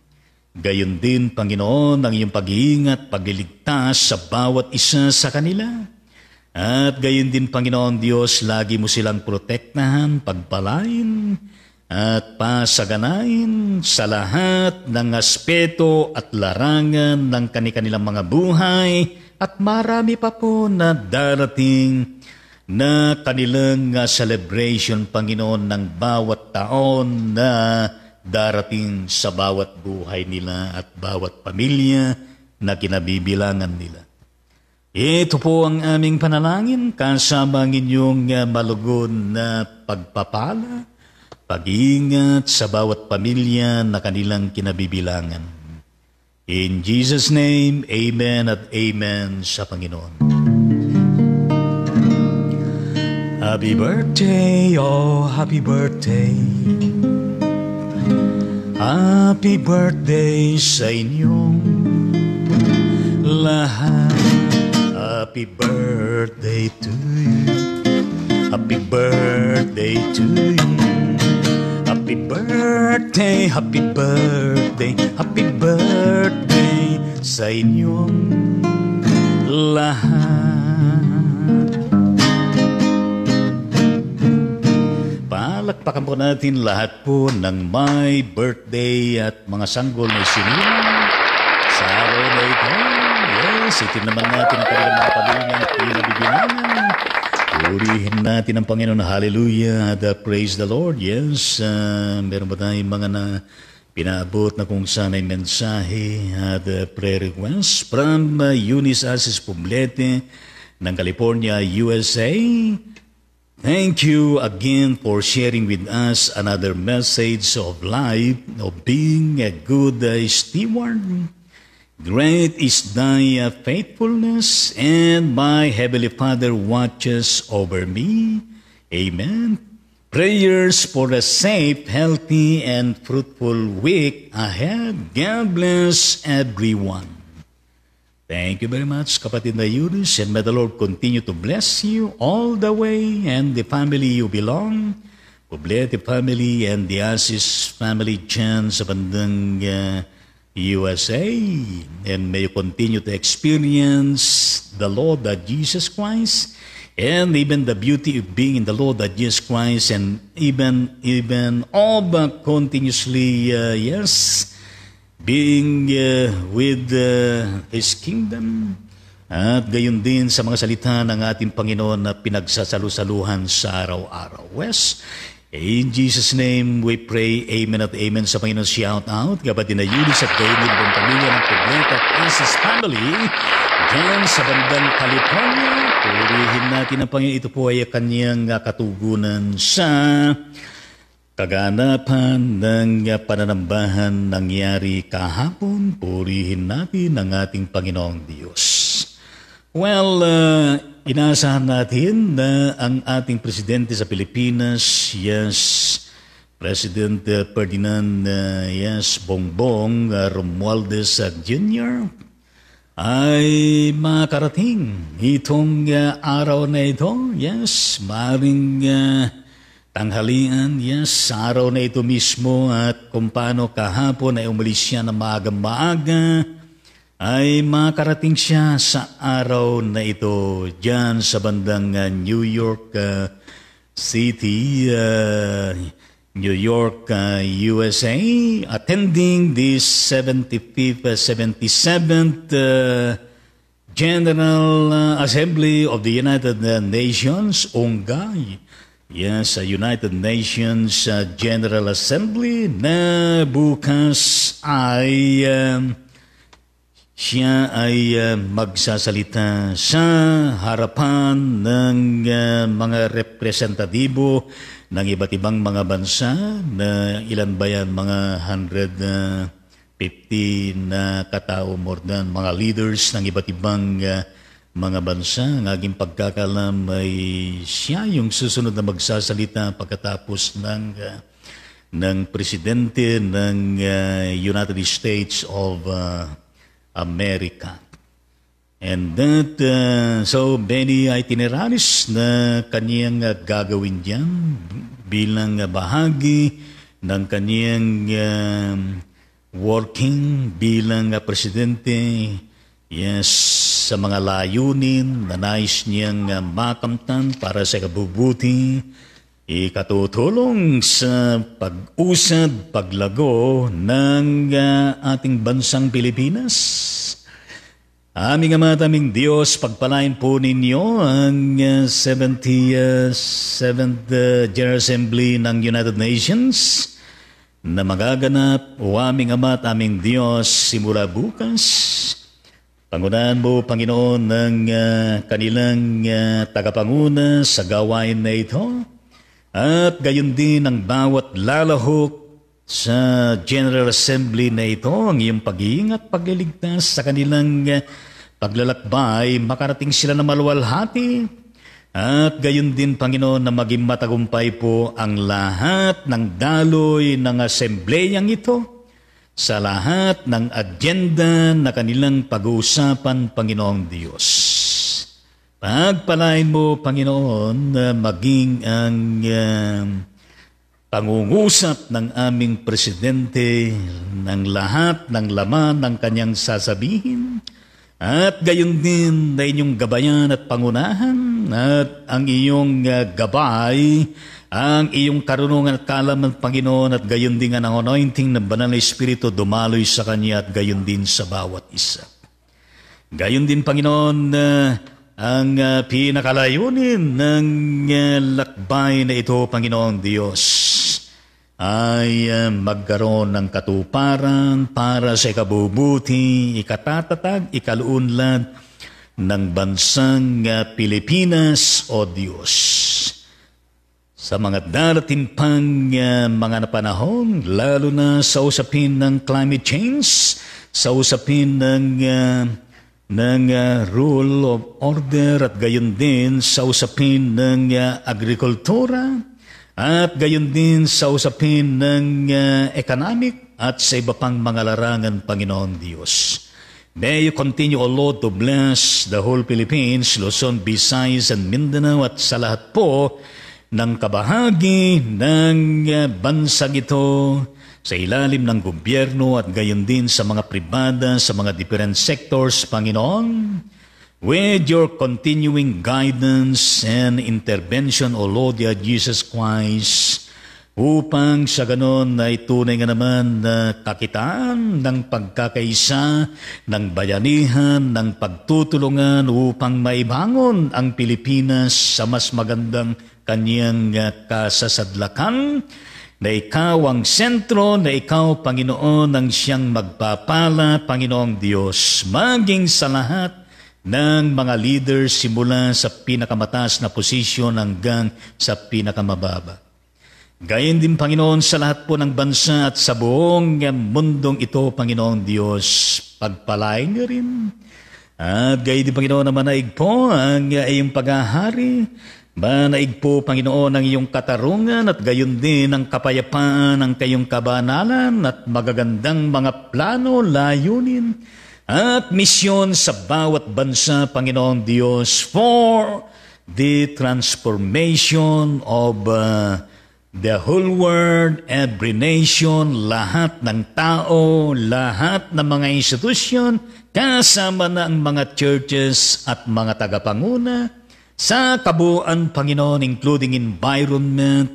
S1: Gayon din, Panginoon, ang iyong pag-iingat, pagliligtas sa bawat isa sa kanila. At gayon din, Panginoon Diyos, lagi mo silang protektahan, pagpalain, at pasaganain sa lahat ng aspeto at larangan ng kanikanilang mga buhay at marami pa po na darating na kanilang uh, celebration, Panginoon, ng bawat taon na darating sa bawat buhay nila at bawat pamilya na kinabibilangan nila. Ito po ang aming panalangin kasama ang inyong uh, eh, malugod na pagpapala, pag-iingat sa bawat pamilya na kanilang kinabibilangan. In Jesus' name, Amen at Amen sa Panginoon. Happy birthday, oh happy birthday Happy birthday sa inyong lahat Happy birthday to you Happy birthday to you Happy birthday, happy birthday Happy birthday sa inyong lahat Palakpakan diba? po natin lahat po ng my birthday at mga sanggol na isinulang sa araw na ito. Yes, itin naman natin ang kanilang mga pamilya at pinabibinangan. Purihin natin ang Panginoon. Hallelujah. The uh, praise the Lord. Yes, uh, meron ba tayong mga na Pinaabot na kung saan ay mensahe at uh, prayer requests from uh, Eunice Asis Poblete ng California, USA. Thank you again for sharing with us another message of life, of being a good uh, steward. Great is thy uh, faithfulness, and my Heavenly Father watches over me. Amen. Prayers for a safe, healthy, and fruitful week ahead. God bless everyone. Thank you very much, kapatid na Yuris, and may the Lord continue to bless you all the way and the family you belong. Poblete family and the Asis family chance sa bandang uh, USA. And may you continue to experience the Lord that Jesus Christ and even the beauty of being in the Lord that Jesus Christ and even even all but continuously uh, yes being uh, with uh, His kingdom. At gayon din sa mga salita ng ating Panginoon na pinagsasalusaluhan sa araw-araw. Wes, in Jesus' name we pray, Amen at Amen sa Panginoon. Shout out, kapatid na Eunice at David Bontamilla ng Paglet at Isis Family, dyan sa bandang California. Purihin natin ang Panginoon. Ito po ay kanyang uh, katugunan sa Kaganapan ng pananambahan nangyari kahapon, purihin natin ang ating Panginoong Diyos. Well, uh, inaasahan natin na ang ating presidente sa Pilipinas, yes, President uh, Ferdinand, uh, yes, Bongbong uh, Romualdez uh, Jr., ay makarating itong uh, araw na ito. Yes, maring uh, tanghalian, yes, sa araw na ito mismo at kung paano kahapon ay umalis siya ng maaga-maaga, ay makarating siya sa araw na ito dyan sa bandang uh, New York uh, City, uh, New York, uh, USA, attending the 75th, uh, 77th uh, General Assembly of the United Nations, ONGAI yan sa United Nations General Assembly na bukas ay um, siya ay um, magsasalita sa harapan ng um, mga representatibo ng iba't ibang mga bansa na ilan ba yan mga 150 uh, na katao more than mga leaders ng iba't ibang uh, mga bansa. Ang aking pagkakalam ay siya yung susunod na magsasalita pagkatapos ng uh, ng presidente ng uh, United States of uh, America. And that, uh, so many itineraries na kaniyang uh, gagawin diyan bilang uh, bahagi ng kaniyang uh, working bilang uh, presidente Yes, sa mga layunin na nais niyang ah, makamtan para sa kabubuti, ikatutulong sa pag-usad, paglago ng ah, ating bansang Pilipinas. Aming Ama at aming Diyos, pagpalain po ninyo ang 77th ah, General Assembly ng United Nations na magaganap o aming Ama at aming Diyos simula bukas Pangunahan mo, Panginoon, ng uh, kanilang uh, tagapanguna sa gawain na ito at gayon din ang bawat lalahok sa General Assembly na ito, ang iyong pag-iingat, pagliligtas sa kanilang uh, paglalakbay, makarating sila na maluwalhati. At gayon din, Panginoon, na maging matagumpay po ang lahat ng daloy ng asembleyang ito sa lahat ng adyenda na kanilang pag-uusapan, Panginoong Diyos. Pagpalain mo, Panginoon, na maging ang uh, pangungusap ng aming presidente ng lahat ng laman ng kanyang sasabihin at gayon din na inyong gabayan at pangunahan at ang iyong uh, gabay, ang iyong karunungan at kalaman, Panginoon, at gayon din ang anointing ng banal na Espiritu dumaloy sa Kanya at gayon din sa bawat isa. Gayon din, Panginoon, uh, ang uh, pinakalayunin ng uh, lakbay na ito, Panginoon Diyos, ay uh, magkaroon ng katuparan para sa ikabubuti, ikatatatag, ikaluunlad, ng bansang ah, Pilipinas o Diyos. Sa mga darating pang ah, mga napanahon, lalo na sa usapin ng climate change, sa usapin ng ah, ng uh, rule of order at gayon din sa usapin ng uh, agrikultura at gayon din sa usapin ng uh, economic at sa iba pang mga larangan Panginoon Diyos. May you continue, O Lord, to bless the whole Philippines, Luzon, Visayas, and Mindanao at sa lahat po ng kabahagi ng eh, bansang ito sa ilalim ng gobyerno at gayon din sa mga pribada, sa mga different sectors, Panginoon. With your continuing guidance and intervention, O Lord Jesus Christ, upang sa ganon ay tunay nga naman na kakitaan ng pagkakaisa, ng bayanihan, ng pagtutulungan upang maibangon ang Pilipinas sa mas magandang kanyang ah, kasasadlakan, na ikaw ang sentro, na ikaw, Panginoon, ang siyang magpapala, Panginoong Diyos, maging sa lahat ng mga leaders simula sa pinakamataas na posisyon hanggang sa pinakamababa. Gayon din, Panginoon, sa lahat po ng bansa at sa buong mundong ito, Panginoong Diyos, pagpalain niyo rin. At gayon din, Panginoon, na manaig po ang iyong paghahari. Manaig po, Panginoon, ang iyong katarungan at gayon din ang kapayapaan ng kayong kabanalan at magagandang mga plano, layunin at misyon sa bawat bansa, Panginoong Diyos, for the transformation of uh, the whole world, every nation, lahat ng tao, lahat ng mga institusyon, kasama na ang mga churches at mga tagapanguna sa kabuuan Panginoon including environment,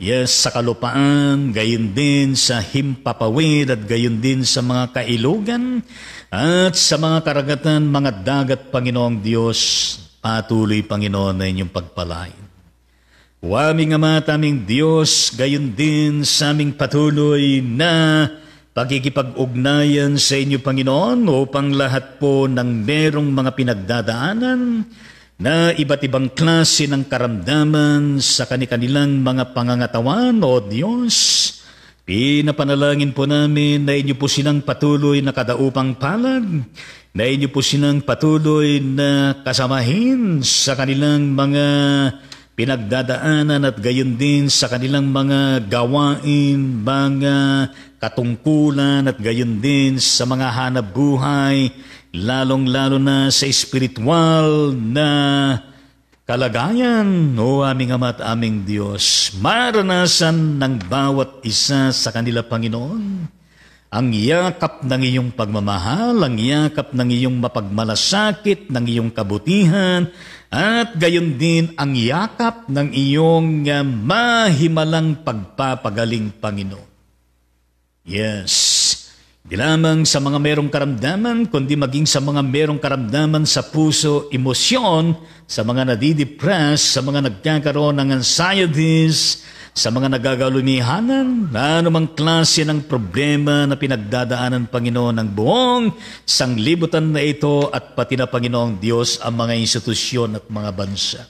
S1: yes, sa kalupaan, gayon din sa himpapawid at gayon din sa mga kailugan at sa mga karagatan, mga dagat Panginoong Diyos, patuloy Panginoon na inyong pagpalain. O aming Ama at aming Diyos, gayon din sa aming patuloy na pagkikipag ugnayan sa inyo, Panginoon, upang lahat po ng merong mga pinagdadaanan na iba't ibang klase ng karamdaman sa kanilang mga pangangatawan, O Diyos, Pinapanalangin po namin na inyo po silang patuloy na kadaupang palad, na inyo po silang patuloy na kasamahin sa kanilang mga pinagdadaanan at gayon din sa kanilang mga gawain, mga katungkulan at gayon din sa mga hanap buhay, lalong-lalo na sa espiritual na kalagayan, O aming Ama at aming Diyos, maranasan ng bawat isa sa kanila, Panginoon, ang yakap ng iyong pagmamahal, ang yakap ng iyong mapagmalasakit, ng iyong kabutihan, at gayon din ang yakap ng iyong ah, mahimalang pagpapagaling Panginoon. Yes, di lamang sa mga merong karamdaman, kundi maging sa mga merong karamdaman sa puso, emosyon, sa mga nadidepress, sa mga nagkakaroon ng anxieties, sa mga nagagalumihanan na anumang klase ng problema na pinagdadaanan Panginoon ng buong sanglibutan na ito at pati na Panginoong Diyos ang mga institusyon at mga bansa.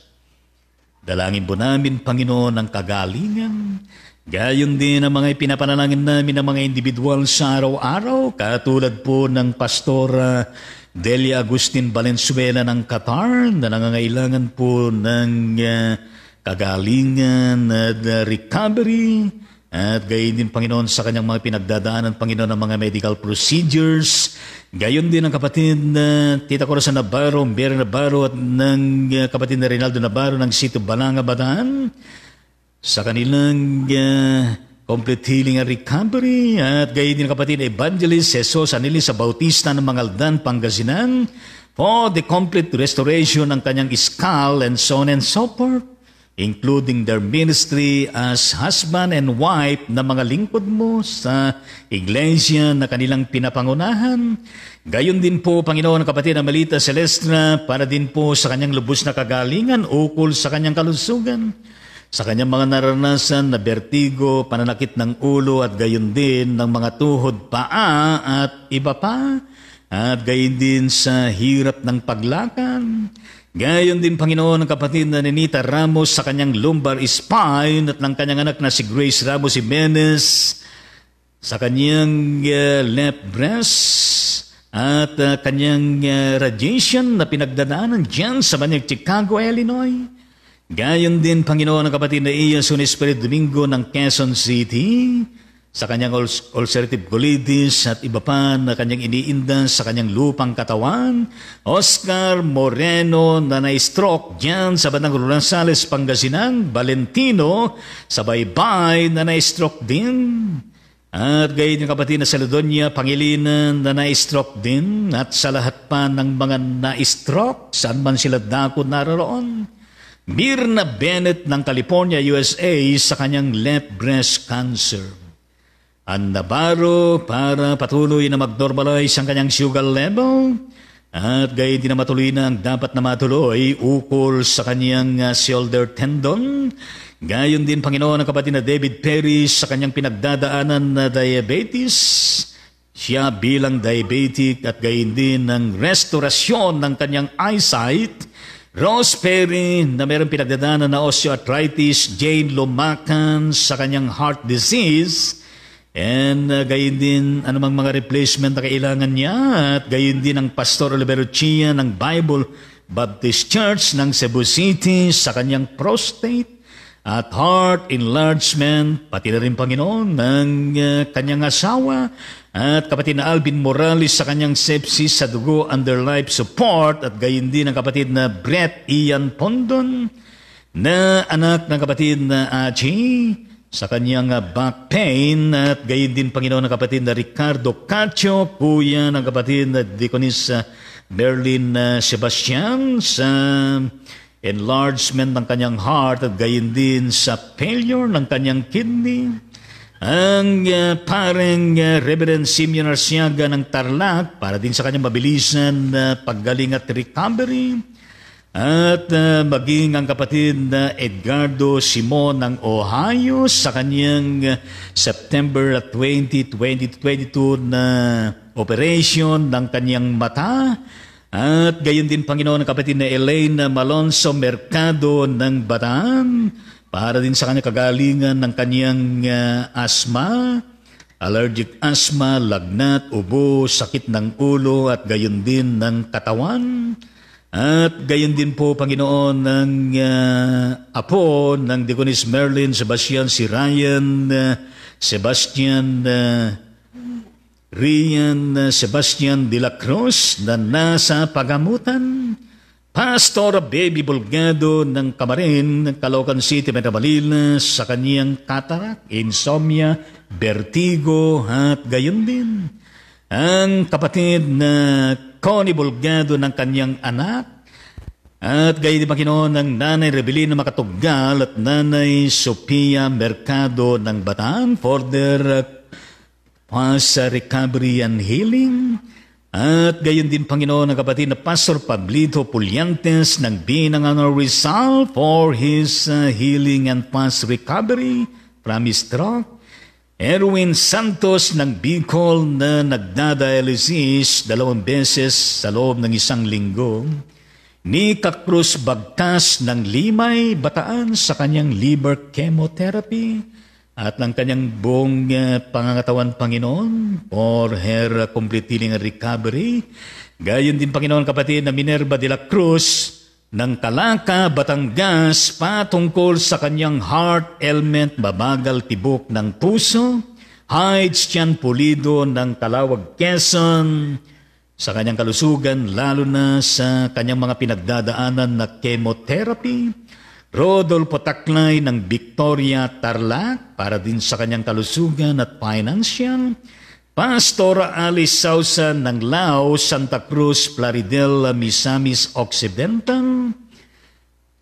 S1: Dalangin po namin, Panginoon, ang kagalingan, gayon din ang mga ipinapanalangin namin ng mga individual sa araw-araw, katulad po ng Pastora ah, Delia Agustin Valenzuela ng Qatar na nangangailangan po ng uh, kagalingan at uh, recovery at gayon din Panginoon sa kanyang mga pinagdadaanan Panginoon ng mga medical procedures gayon din ang kapatid na uh, Tita Corazon Navarro, Mary Navarro at ng uh, kapatid na Rinaldo Navarro ng Sito Balanga Bataan sa kanilang uh, complete healing and recovery at gayon din kapatid Evangelist Jesus Anilis sa Bautista ng Mangaldan, Pangasinan for the complete restoration ng kanyang skull and so on and so forth including their ministry as husband and wife na mga lingkod mo sa iglesia na kanilang pinapangunahan. Gayon din po, Panginoon kapatid Amelita Celestra, para din po sa kanyang lubos na kagalingan ukol sa kanyang kalusugan, sa kanyang mga naranasan na bertigo, pananakit ng ulo at gayon din ng mga tuhod, paa at iba pa, at gayon din sa hirap ng paglakan, Gayon din, Panginoon, ang kapatid na ni Ramos sa kanyang lumbar spine at ng kanyang anak na si Grace Ramos Jimenez sa kanyang uh, left breast at uh, kanyang uh, radiation na pinagdadaanan dyan sa Banyag Chicago, Illinois. Gayon din, Panginoon, ang kapatid na Iya Sunis Domingo ng Quezon City sa kanyang ulcerative colitis at iba pa na kanyang iniinda sa kanyang lupang katawan, Oscar Moreno na na-stroke dyan sa Batang Ronzales, Pangasinan, Valentino, sa Baybay na na-stroke din, at gayon yung kapatid na sa Pangilinan na na-stroke din, at sa lahat pa ng mga na-stroke, saan man sila dako naroon, Mirna Bennett ng California, USA sa kanyang left breast cancer ang baro para patuloy na mag-normalize ang kanyang sugar level at gayon din na matuloy na ang dapat na matuloy ukol sa kanyang ah, shoulder tendon. Gayon din, Panginoon, ang kapatid na David Perry sa kanyang pinagdadaanan na diabetes. Siya bilang diabetic at gayon din ng restorasyon ng kanyang eyesight. Rose Perry na mayroong pinagdadaanan na osteoarthritis, Jane Lumacan sa kanyang heart disease, And uh, gayon din anumang mga replacement na kailangan niya at gayon din ang Pastor Olivero Chia ng Bible Baptist Church ng Cebu City sa kanyang prostate at heart enlargement, pati na rin Panginoon ng uh, kanyang asawa at kapatid na Alvin Morales sa kanyang sepsis sa dugo under life support at gayon din ang kapatid na Brett Ian Pondon na anak ng kapatid na Achi sa kanyang back pain at gayon din Panginoon ng kapatid na Ricardo Cacho, kuya ng kapatid na Deaconess Berlin ah, ah, Sebastian sa enlargement ng kanyang heart at gayon din sa failure ng kanyang kidney. Ang uh, ah, parang uh, Reverend Simeon Arsiaga ng Tarlac para din sa kanyang mabilisan na uh, paggaling at recovery at uh, maging ang kapatid na Edgardo Simon ng Ohio sa kanyang ah, September 20, 2022 na operation ng kanyang mata. At gayon din Panginoon ang kapatid na Elaine Malonzo Mercado ng Bataan para din sa kanya kagalingan ng kanyang uh, asma, allergic asthma, lagnat, ubo, sakit ng ulo at gayon din ng katawan. At gayon din po, Panginoon, ng uh, apo ng Deaconess Merlin, Sebastian, si Ryan, uh, Sebastian, uh, ah, Rian, uh, Sebastian de la Cruz na nasa pagamutan. Pastor Baby Bulgado ng Kamarin, ng Caloocan City, Metabalil, sa kaniyang katarak, insomnia, vertigo, at gayon din ang kapatid na Connie Bulgado ng kanyang anak, at gayon din Panginoon ng Nanay na Makatugal at Nanay Sophia Mercado ng Bataan for their Past uh, Recovery and Healing. At gayon din, Panginoon, ang kapatid na Pastor Pablito Pulyantes ng Binangano Rizal for his uh, healing and past recovery from his stroke. Erwin Santos ng Bicol na nagdadialysis dalawang beses sa loob ng isang linggo, ni Kakrus Bagtas ng Limay Bataan sa kanyang liver chemotherapy at ng kanyang buong uh, pangangatawan Panginoon for her complete healing and recovery. Gayon din Panginoon kapatid na Minerva de la Cruz ng Talaka, Batangas patungkol sa kanyang heart ailment babagal tibok ng puso, Hides Chan Pulido ng talawag Quezon, sa kanyang kalusugan lalo na sa kanyang mga pinagdadaanan na chemotherapy, Rodolfo Taklay ng Victoria Tarlac para din sa kanyang kalusugan at financial, Pastor Alice Sousa ng Lao, Santa Cruz, Plaridel, Misamis Occidental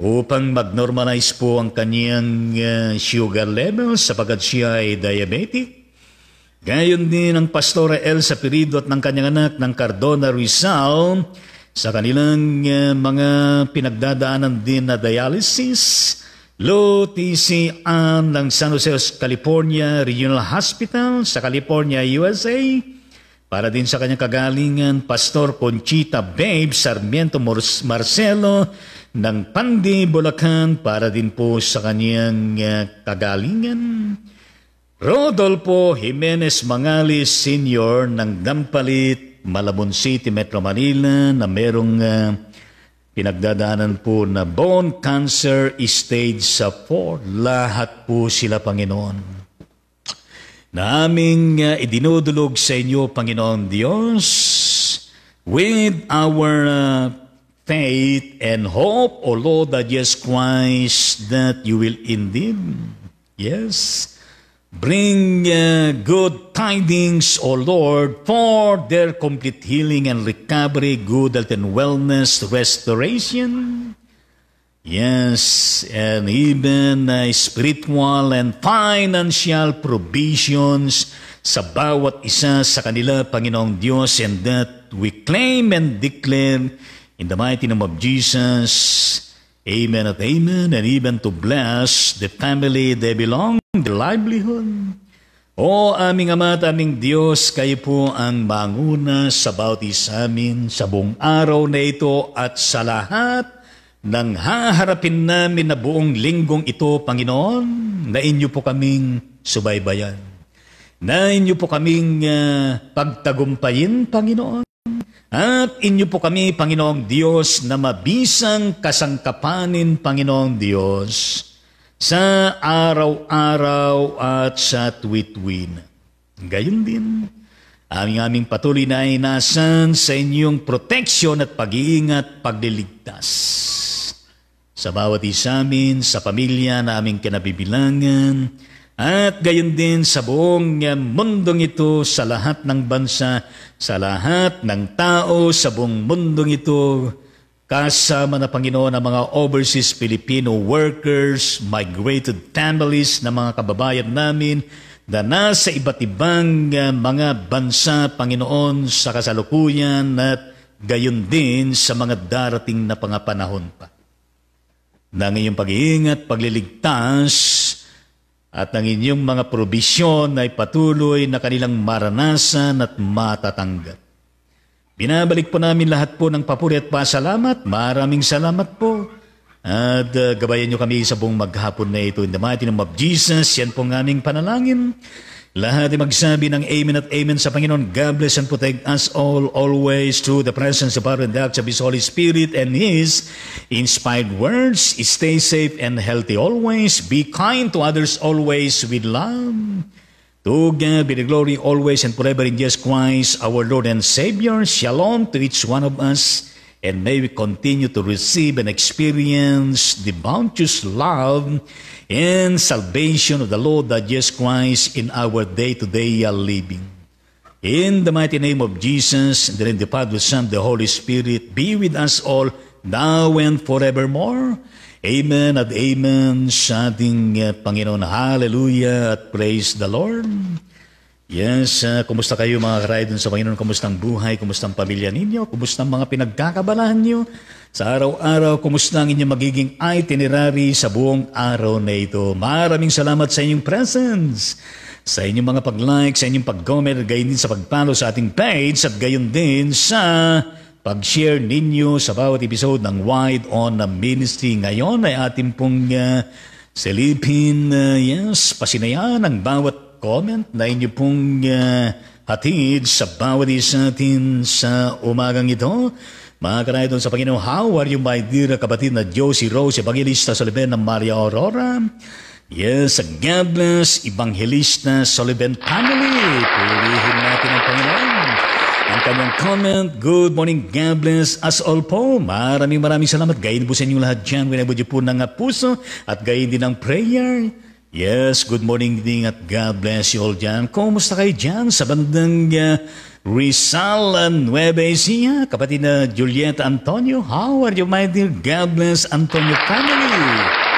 S1: upang mag-normalize po ang kanyang uh, sugar level sapagat siya ay diabetic. Gayon din ang Pastora Elsa Pirido at ng kanyang anak ng Cardona Rizal sa kanilang uh, mga pinagdadaanan din na dialysis Low TCM ng San Jose, California Regional Hospital sa California, USA. Para din sa kanyang kagalingan, Pastor Conchita Babe Sarmiento Marcelo ng Pandi, Bulacan. Para din po sa kanyang ah, kagalingan. Rodolfo Jimenez Mangalis Sr. ng Dampalit, Malabon City, Metro Manila na merong uh, pinagdadaanan po na bone cancer stage sa 4. Lahat po sila, Panginoon. Na aming uh, idinudulog sa inyo, Panginoon Diyos, with our uh, faith and hope, O Lord, that yes, Christ, that you will indeed, yes, Bring uh, good tidings, O Lord, for their complete healing and recovery, good health and wellness, restoration. Yes, and even uh, spiritual and financial provisions sa bawat isa sa kanila, Panginoong Diyos, and that we claim and declare in the mighty name of Jesus. Amen at amen, and even to bless the family they belong the livelihood. O aming Ama at aming Diyos, kayo po ang banguna sa bautis amin sa buong araw na ito at sa lahat ng haharapin namin na buong linggong ito, Panginoon, na inyo po kaming subaybayan. Na inyo po kaming uh, pagtagumpayin, Panginoon. At inyo po kami, Panginoong Diyos, na mabisang kasangkapanin, Panginoong Diyos sa araw-araw at sa tuwitwin. Gayon din, aming aming patuloy na inasan sa inyong proteksyon at pag-iingat, pagliligtas. Sa bawat isa amin, sa pamilya na aming kinabibilangan, at gayon din sa buong mundong ito, sa lahat ng bansa, sa lahat ng tao, sa buong mundong ito, kasama na Panginoon ang mga overseas Filipino workers, migrated families na mga kababayan namin na nasa iba't ibang ah, mga bansa, Panginoon, sa kasalukuyan at gayon din sa mga darating na pangapanahon pa. Nang inyong pag-iingat, pagliligtas, at ang inyong mga probisyon ay patuloy na kanilang maranasan at matatanggap. Binabalik po namin lahat po ng papuri at pasalamat. Maraming salamat po. At uh, gabayan nyo kami sa buong maghapon na ito. In the mighty name of Jesus, yan po ang aming panalangin. Lahat ay magsabi ng Amen at Amen sa Panginoon. God bless and protect us all always to the presence of our and the of His Holy Spirit and His inspired words. Stay safe and healthy always. Be kind to others always with love. To God be the glory always and forever in Jesus Christ, our Lord and Savior. Shalom to each one of us. And may we continue to receive and experience the bounteous love and salvation of the Lord that Jesus Christ in our day-to-day -day living. In the mighty name of Jesus, and in the Father, Son, the Holy Spirit, be with us all now and forevermore. Amen at amen sa ating eh, Panginoon. Hallelujah at praise the Lord. Yes, uh, kumusta kayo mga karay sa Panginoon? Kumusta ang buhay? Kumusta ang pamilya ninyo? Kumusta ang mga pinagkakabalahan niyo? Sa araw-araw, kumusta ang inyong magiging itinerary sa buong araw na ito? Maraming salamat sa inyong presence, sa inyong mga pag-like, sa inyong pag-comment, gayon din sa pagpalo sa ating page at gayon din sa pag-share ninyo sa bawat episode ng Wide On the Ministry. Ngayon ay atin pong uh, silipin, uh, yes, pasinayan ang bawat comment na inyo pong uh, hatid sa bawat isa atin sa umagang ito. Mga kanayon sa Panginoon, how are you my dear kapatid na Josie Rose, Evangelista Soliben ng Maria Aurora? Yes, God bless, Evangelista Soliben family. Purihin natin ang Panginoon ang kanyang comment. Good morning, God bless us all po, maraming maraming salamat. Gayin po sa inyo lahat dyan. Winabod po ng puso at gayin din ng prayer. Yes, good morning din at God bless you all dyan. Kumusta kayo dyan sa bandang uh, Rizal uh, Nueva Ecija? Kapatid na Julieta Antonio, how are you my dear? God bless Antonio family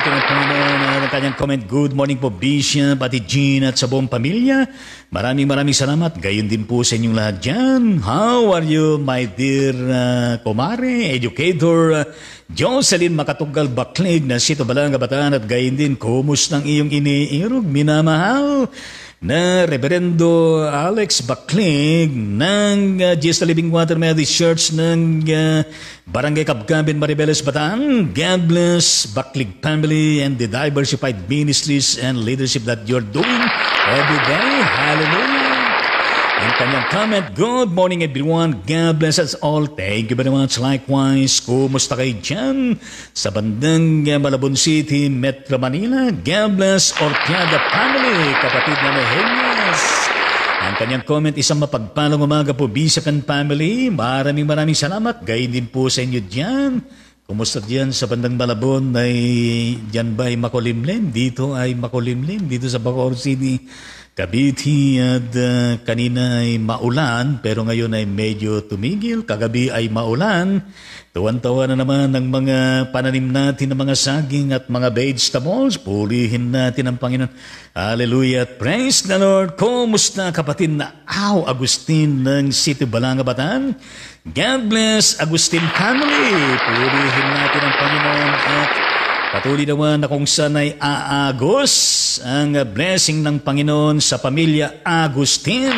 S1: ating opponent at ang kanyang comment. Good morning po, Bishop, Ate Jean at sa buong pamilya. Maraming maraming salamat. Gayon din po sa inyong lahat dyan. How are you, my dear uh, kumare, educator, uh, Jocelyn Makatugal Baklig na Sito Balang Kabataan at gayon din, kumus ng iyong iniirog, minamahal na Reverendo Alex Baklig ng uh, Jesus Living Water Methodist Church ng uh, Barangay Kabgabin, Maribeles, Bataan. God bless Baklig family and the diversified ministries and leadership that you're doing every day. Hallelujah! ang kanyang comment. Good morning everyone. God bless us all. Thank you very much. Likewise, kumusta kayo dyan? Sa bandang Malabon City, Metro Manila. God bless Ortiada family, kapatid na Nehemias. Ang kanyang comment, isang mapagpalang umaga po, Bisakan family. Maraming maraming salamat. Gayun din po sa inyo dyan. Kumusta diyan sa bandang Malabon ay diyan ba ay makulimlim? Dito ay makulimlim. Dito sa Bacoor City, Cavite at uh, kanina ay maulan pero ngayon ay medyo tumigil. Kagabi ay maulan. Tuwan-tawa na naman ang mga pananim natin ng mga saging at mga vegetables. Pulihin natin ang Panginoon. Hallelujah. Praise the Lord. Kumusta kapatid na Aw Agustin ng City Balangabatan? God bless Agustin family. Pulihin natin ang Panginoon at Patuloy naman na kung saan ay aagos ang blessing ng Panginoon sa pamilya Agustin.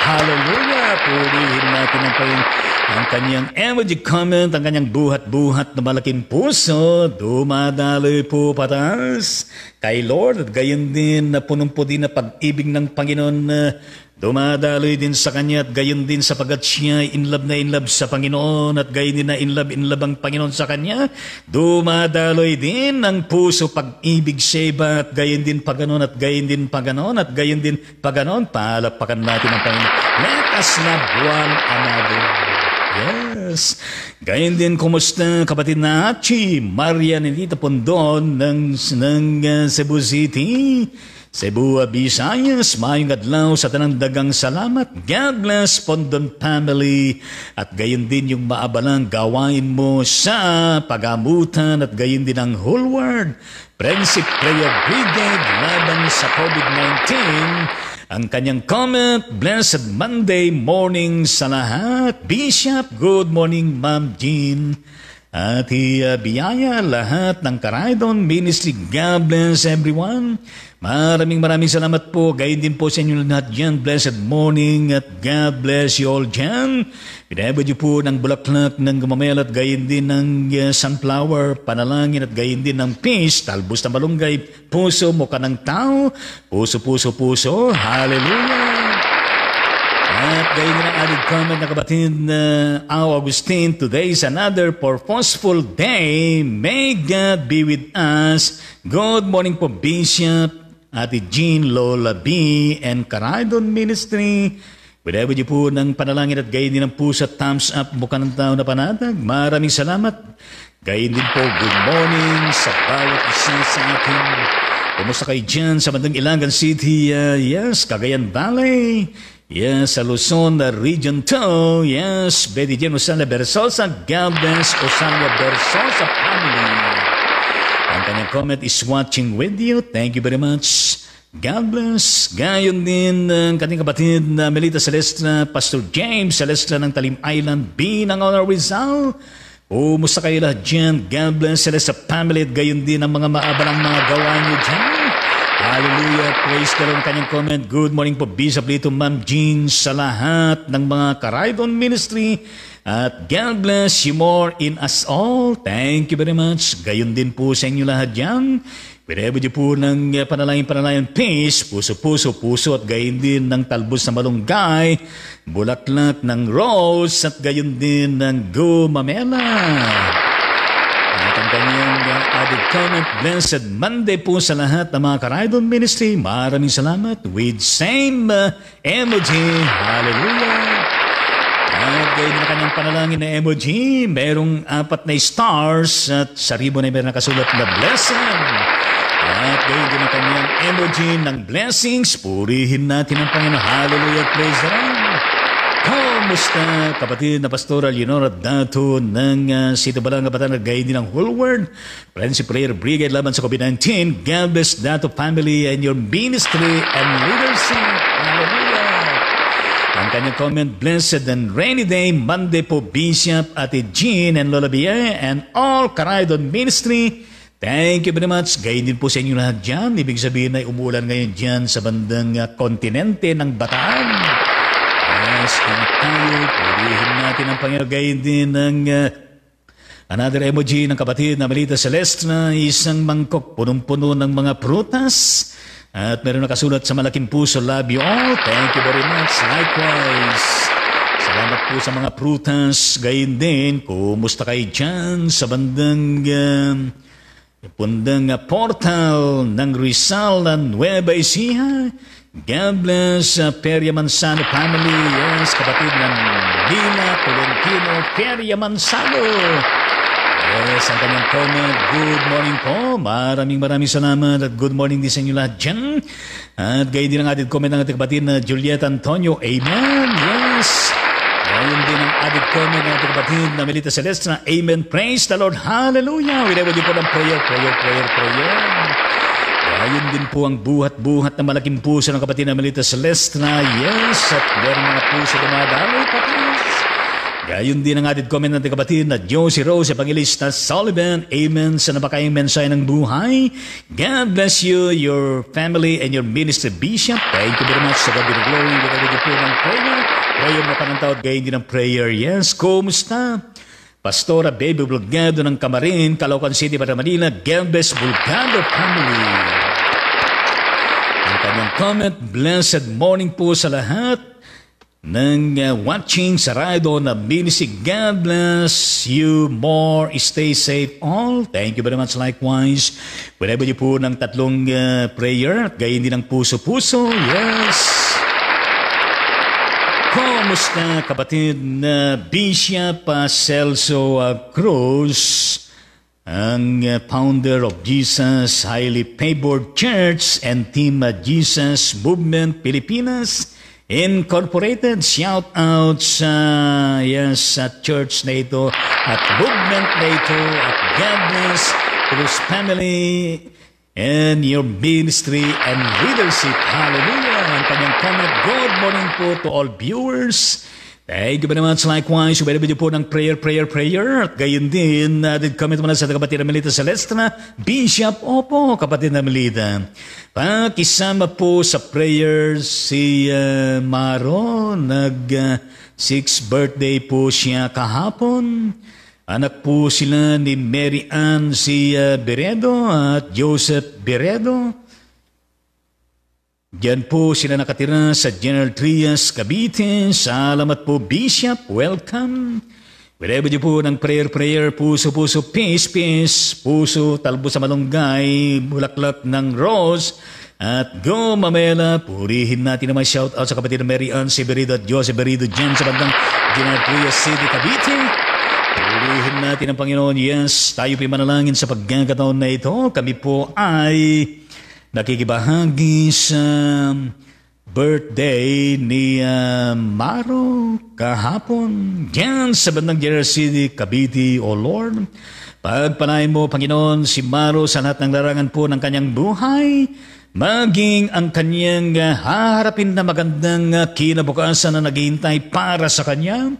S1: Hallelujah! Purihin natin ang Panginoon ang kanyang emoji comment, ang kanyang buhat-buhat na malaking puso, Dumadalo po patas kay Lord at gayon din na punong po din na pag-ibig ng Panginoon Dumadaloy din sa kanya at gayon din sapagat siya in love na in love sa Panginoon at gayon din na in love in love ang Panginoon sa kanya. Dumadaloy din ang puso pag-ibig sa iba at gayon din paganon at gayon din paganon at gayon din paganon. Palakpakan natin ang Panginoon. Let us love one another. Yes. Gayon din, kumusta kapatid na Hachi, Maria Nilita Pondon ng, ng uh, Cebu City. Cebu, Visayas, maayong adlaw sa tanang dagang salamat. God bless Pondon family at gayon din yung maabalang gawain mo sa pagamutan at gayon din ang whole world. Friendship Prayer Brigade laban sa COVID-19. Ang kanyang comment, Blessed Monday morning sa lahat. Bishop, good morning Ma'am Jean at biyaya lahat ng Karaydon Ministry. God bless everyone. Maraming maraming salamat po. Gayun din po sa inyo lahat dyan. Blessed morning at God bless you all dyan. Pinabod niyo po ng bulaklak ng gumamel at gayon din ng uh, sunflower, panalangin at gayon din ng peace, talbos na malunggay, puso, mukha ng tao, puso, puso, puso. Hallelujah! At gayon na added comment na kabatid na uh, Agustin, today is another purposeful day. May God be with us. Good morning po, Bishop, Ate Jean, Lola B, and Karaydon Ministry. Whatever niyo po ng panalangin at gayon din ang puso at thumbs up mukha ng tao na panatag. Maraming salamat. Gayon din po, good morning sa bawat isa sa ating Kumusta kayo dyan sa bandang Ilangan City? Uh, yes, Cagayan Valley. Yes, sa Luzon, the Region 2. Yes, Betty Jane Osana Bersosa, Galvez Osana Bersosa family. Ang kanyang comment is watching with you. Thank you very much. God bless. Gayon din ang kanyang kapatid na Melita Celestra, Pastor James Celestra ng Talim Island, B Honor Rizal. Umusta kayo lahat dyan. God bless Celestra family at gayon din ang mga maabalang mga gawa niyo dyan. Hallelujah. Praise the Lord. Kanyang comment. Good morning po, Bishop Lito, Ma'am Jean, sa lahat ng mga Karaydon Ministry. At God bless you more in us all. Thank you very much. Gayon din po sa inyo lahat dyan. Whenever niyo po ng eh, panalayan-panalayan, peace, puso-puso, puso at gayon din ng talbos na malunggay, bulaklat ng rose at gayon din ng gumamela kanyang added comment. Blessed Monday po sa lahat ng mga Karaydon Ministry. Maraming salamat with same uh, emoji. Hallelujah! At gayon na kanyang panalangin na emoji, merong apat na stars at sa ribbon ay meron nakasulat na blessing. At gayon din kanyang emoji ng blessings. Purihin natin ang Panginoon. Hallelujah! Praise the Lord! Kamusta kapatid na Pastoral Leonora Dato ng uh, ah, Sito Balanga Batana Gaidi ng Whole World? Prince Prayer Brigade laban sa COVID-19. God bless Dato family and your ministry and leadership. Hallelujah! Ang kanyang comment, blessed and rainy day, Monday po Bishop, Ate Jean and Lola Bia and all Karaydon Ministry. Thank you very much. Gayun din po sa inyo lahat dyan. Ibig sabihin ay umulan ngayon dyan sa bandang ah, kontinente ng Bataan. Yes, anak tayo, purihin natin ang Panginoon. Gayun din ng uh, ah, another emoji ng kapatid na Melita Celeste na isang mangkok punong-puno ng mga prutas. At meron nakasulat sa malaking puso, love you all. Thank you very much. Likewise. Salamat po sa mga prutas. Gayun din, kumusta kayo dyan sa bandang... Uh, Pundang ah, portal ng Rizal ng Nueva Ecija, God bless uh, Peria Manzano family. Yes, kapatid ng Lina Tolentino Peria Manzano. Yes, ang kanyang comment. Good morning po. Maraming maraming salamat at good morning din sa inyo lahat dyan. At gaya din ang ating comment ng ating kapatid na Juliet Antonio. Amen. Yes. Ngayon din ang ating comment ng ating kapatid na Melita Celeste Amen. Praise the Lord. Hallelujah. Winawa din po ng prayer, prayer, prayer, prayer. Ayun din po ang buhat-buhat na malaking puso ng kapatid na Melita Celeste na yes at meron mga puso dumadalo patis. Gayon din ang added comment natin kapatid na Josie Rose Evangelista Sullivan. Amen sa napakayang mensahe ng buhay. God bless you, your family, and your ministry, Bishop. Thank you very much sa gabi glory. Ginagawa po ng prayer. Prayer na panantawad gayon din ang prayer. Yes, kumusta? Pastora Baby Bulgado ng Kamarin, Caloocan City, para Manila, bless Bulgado Family ng comment. Blessed morning po sa lahat ng uh, watching sa Rido na Ministry. God bless you more. Stay safe all. Thank you very much likewise. Whenever you po ng tatlong uh, prayer at gayon din ng puso-puso. Yes. Kumusta kapatid na uh, Bishop uh, Celso uh, Cruz? ang eh, founder of Jesus Highly Favored Church and Team Jesus Movement Pilipinas Incorporated. Shout out sa, yes, sa church na ito at movement na ito at God bless Cruz family and your ministry and leadership. Hallelujah! Ang kanyang comment, good morning po to all viewers. Thank you very much. Likewise, very video po ng prayer, prayer, prayer. At gayon din, uh, did comment mo na sa kapatid na Melita Celestra, Bishop, opo, kapatid na Melita. Pakisama po sa prayer si uh, Maro, nag uh, sixth birthday po siya kahapon. Anak po sila ni Mary Ann si uh, Beredo at Joseph Beredo. Diyan po sila nakatira sa General Trias, Cavite. Salamat po, Bishop. Welcome. Whenever niyo po ng prayer, prayer, puso, puso, peace, peace, puso, talbo sa malunggay, bulaklak ng rose, at go, Mamela, purihin natin naman shout out sa kapatid na Mary Ann Severido at Jose Berido dyan sa bandang General Trias City, Cavite. Purihin natin ang Panginoon. Yes, tayo po manalangin sa pagkakataon na ito. Kami po ay nakikibahagi sa birthday ni uh, Maro kahapon dyan sa bandang Jersey City, Cavite, O Lord. Pagpalain mo, Panginoon, si Maro sa lahat ng larangan po ng kanyang buhay, maging ang kanyang ah, haharapin na magandang ah, kinabukasan na naghihintay para sa kanya.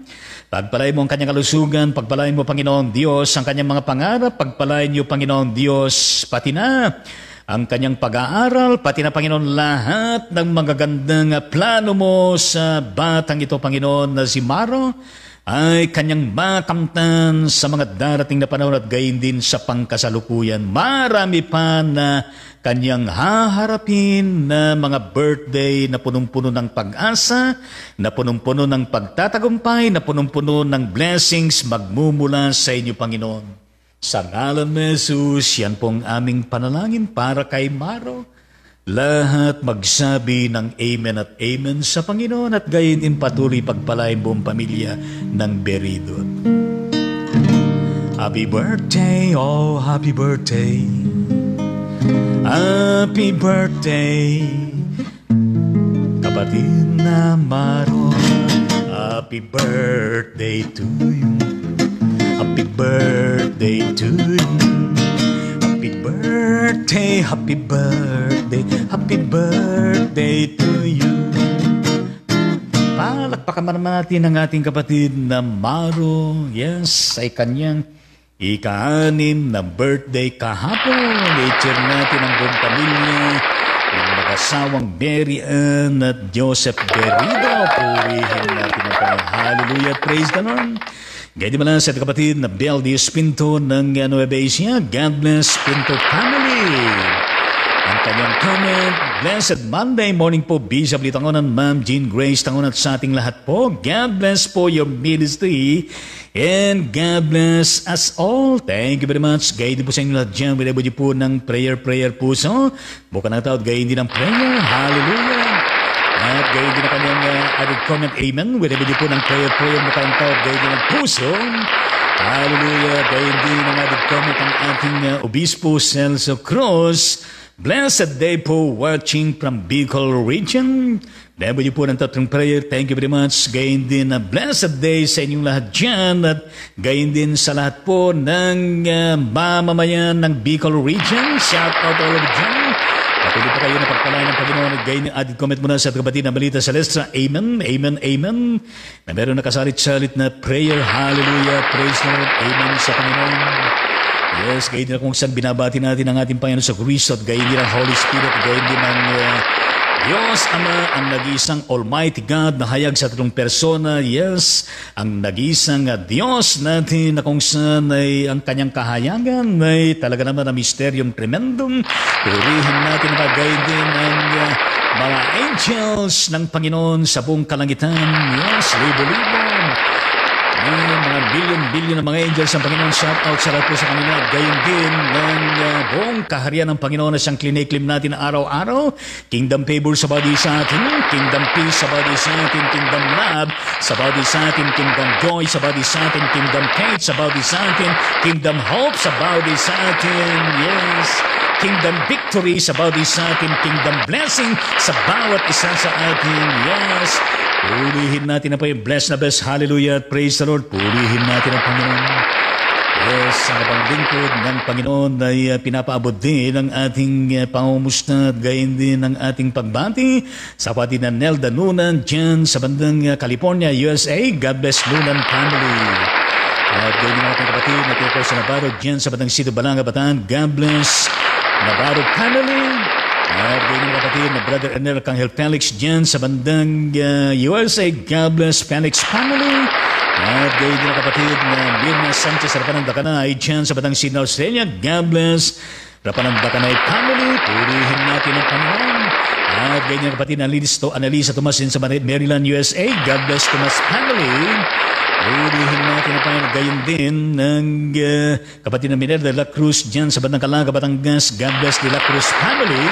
S1: Pagpalain mo ang kanyang kalusugan, pagpalain mo, Panginoon Diyos, ang kanyang mga pangarap, pagpalain niyo, Panginoon Diyos, pati na ang kanyang pag-aaral, pati na Panginoon lahat ng magagandang plano mo sa batang ito, Panginoon, na si Maro, ay kanyang makamtan sa mga darating na panahon at gayon din sa pangkasalukuyan. Marami pa na kanyang haharapin na mga birthday na punong-puno ng pag-asa, na punong-puno ng pagtatagumpay, na punong-puno ng blessings magmumula sa inyo, Panginoon. Sa ngalan ni Jesus, yan pong aming panalangin para kay Maro. Lahat magsabi ng Amen at Amen sa Panginoon at gayon in patuloy pagpalain buong pamilya ng Berido. Happy birthday, oh happy birthday. Happy birthday, kapatid na Maro. Happy birthday to you. Happy birthday to you. Happy birthday, happy birthday, happy birthday to you. Palakpakan naman natin ang ating kapatid na Maro. Yes, ay kanyang ika-anim na birthday kahapon. I-cheer natin ang buong pamilya ng mag-asawang Mary Ann at Joseph Garrido. Purihin natin ang Hallelujah, praise the Lord. Gaydi mo lang sa kapatid na BLDS Pinto ng ano, Nueva Ecija. God bless Pinto Family! Ang kanyang comment, Blessed Monday morning po, Bishop Litangonan, Ma'am Jean Grace Tangonan sa ating lahat po. God bless po your ministry and God bless us all. Thank you very much. Gaydi po sa inyo lahat dyan. Bilabo po ng prayer, prayer puso. Bukan ang taot, gaydi ng prayer. Hallelujah! At gayon din ang kanyang uh, added comment, Amen. din po ng prayer-prayer mo kayong tawad. Gayon din ang puso. Hallelujah. Gayon din ang added comment ang ating uh, Obispo Celso Cruz. Blessed day po watching from Bicol Region. Dahil po ng tatlong prayer. Thank you very much. Gayon din na ah, blessed day sa inyong lahat dyan. At gayon din sa lahat po ng uh, mamamayan ng Bicol Region. Shout out all of you. Patuloy pa kayo na pagpalain ng Panginoon at gayon yung added comment muna sa kabatid na balita sa Lestra. Amen, amen, amen. Na meron nakasalit-salit na prayer. Hallelujah, praise the Lord. Amen sa Panginoon. Yes, gayon din kung saan binabati natin ang ating Panginoon sa Christ at gayon din ang Holy Spirit, gayon din ang uh, Diyos Ama ang nag-iisang Almighty God na hayag sa tatlong persona. Yes, ang nag-iisang Diyos natin na kung saan ay ang kanyang kahayagan ay talaga naman na misterium tremendum. Purihin natin na bagay din ang uh, mga angels ng Panginoon sa buong kalangitan. Yes, libo-libo. Amen billion-billion ng mga angels ng Panginoon. Shout out sa lahat po sa kanila. Gayun din ng uh, buong kaharian ng Panginoon na siyang kliniklim natin araw-araw. Kingdom favor sa body sa atin, kingdom peace sa body sa atin, kingdom love sa body sa atin, kingdom joy sa body sa atin, kingdom faith sa body sa atin, kingdom hope sa body sa atin. Yes. Kingdom victory sa body sa atin, kingdom blessing sa bawat isa sa atin. Yes. Pulihin natin na po yung bless na bless. Hallelujah. Praise the Lord. Pulihin natin ang Panginoon. Yes, ang abang lingkod ng Panginoon ay uh, pinapaabot din ang ating uh, pangumusta at gayon din ang ating pagbati sa pati na Nelda Nunan dyan sa bandang uh, California, USA. God bless Nunan family. At gayon ng ating kapatid na tupo sa Navarro dyan sa bandang Sito Balanga, Bataan. God bless Navarro family. At ganyan kapatid na Brother Enel Kangel Felix dyan sa bandang uh, USA. God bless Felix family. At gayon din kapatid na Vilma Sanchez Rapanang Dakanay dyan sa Batang Sydney, Australia. God bless Rapanang Dakanay family. Purihin natin ang Panginoon. At gayon din kapatid na Listo Analisa Tomas din sa Maryland, USA. God bless Tomas family. Purihin natin ang Panginoon. Gayon din ng uh, kapatid na Minel de la Cruz dyan sa Batang Kalaga, Batangas. God bless de la Cruz family.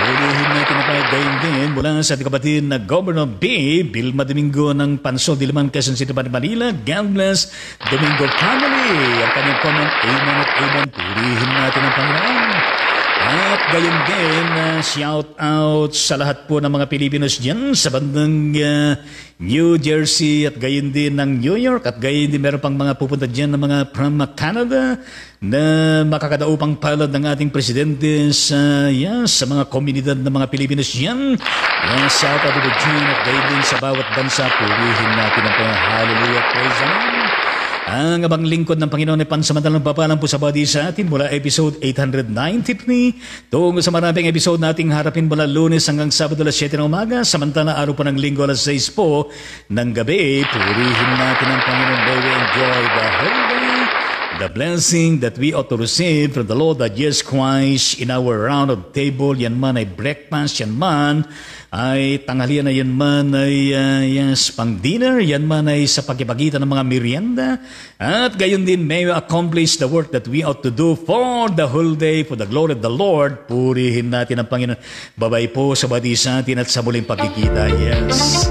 S1: Ulihin natin ang mga daigdin mula sa kabatin na Governor B. Bilma Domingo ng Pansol Diliman, Quezon City, Manila. God bless Domingo family. Ang kanyang comment, amen at amen. Purihin natin ang Panginoon. At gayon din, uh, shout out sa lahat po ng mga Pilipinos dyan sa bandang uh, New Jersey at gayon din ng New York at gayon din meron pang mga pupunta dyan ng mga from Canada na makakadaupang palad ng ating presidente sa, yeah, sa mga komunidad ng mga Pilipinos dyan. Yeah, shout out to the at gayon din sa bawat bansa. Purihin natin ang Hallelujah. Praise the Lord. Ang abang lingkod ng Panginoon ay pansamantalang papalang po sa body sa atin mula episode 893 tungo sa maraming episode na harapin mula lunes hanggang sabado alas 7 ng umaga samantala araw po ng linggo alas 6 po ng gabi. Purihin natin ang Panginoon. May we enjoy the whole The blessing that we ought to receive from the Lord that Jesus Christ in our round of table, yan man ay breakfast, yan man ay tanghalian na yan man ay uh, yes, pang dinner, yan man ay sa pagipagitan ng mga merienda. At gayon din may we accomplish the work that we ought to do for the whole day, for the glory of the Lord. Purihin natin ang Panginoon. Babay po sa bati sa atin at sa muling pagkikita. Yes.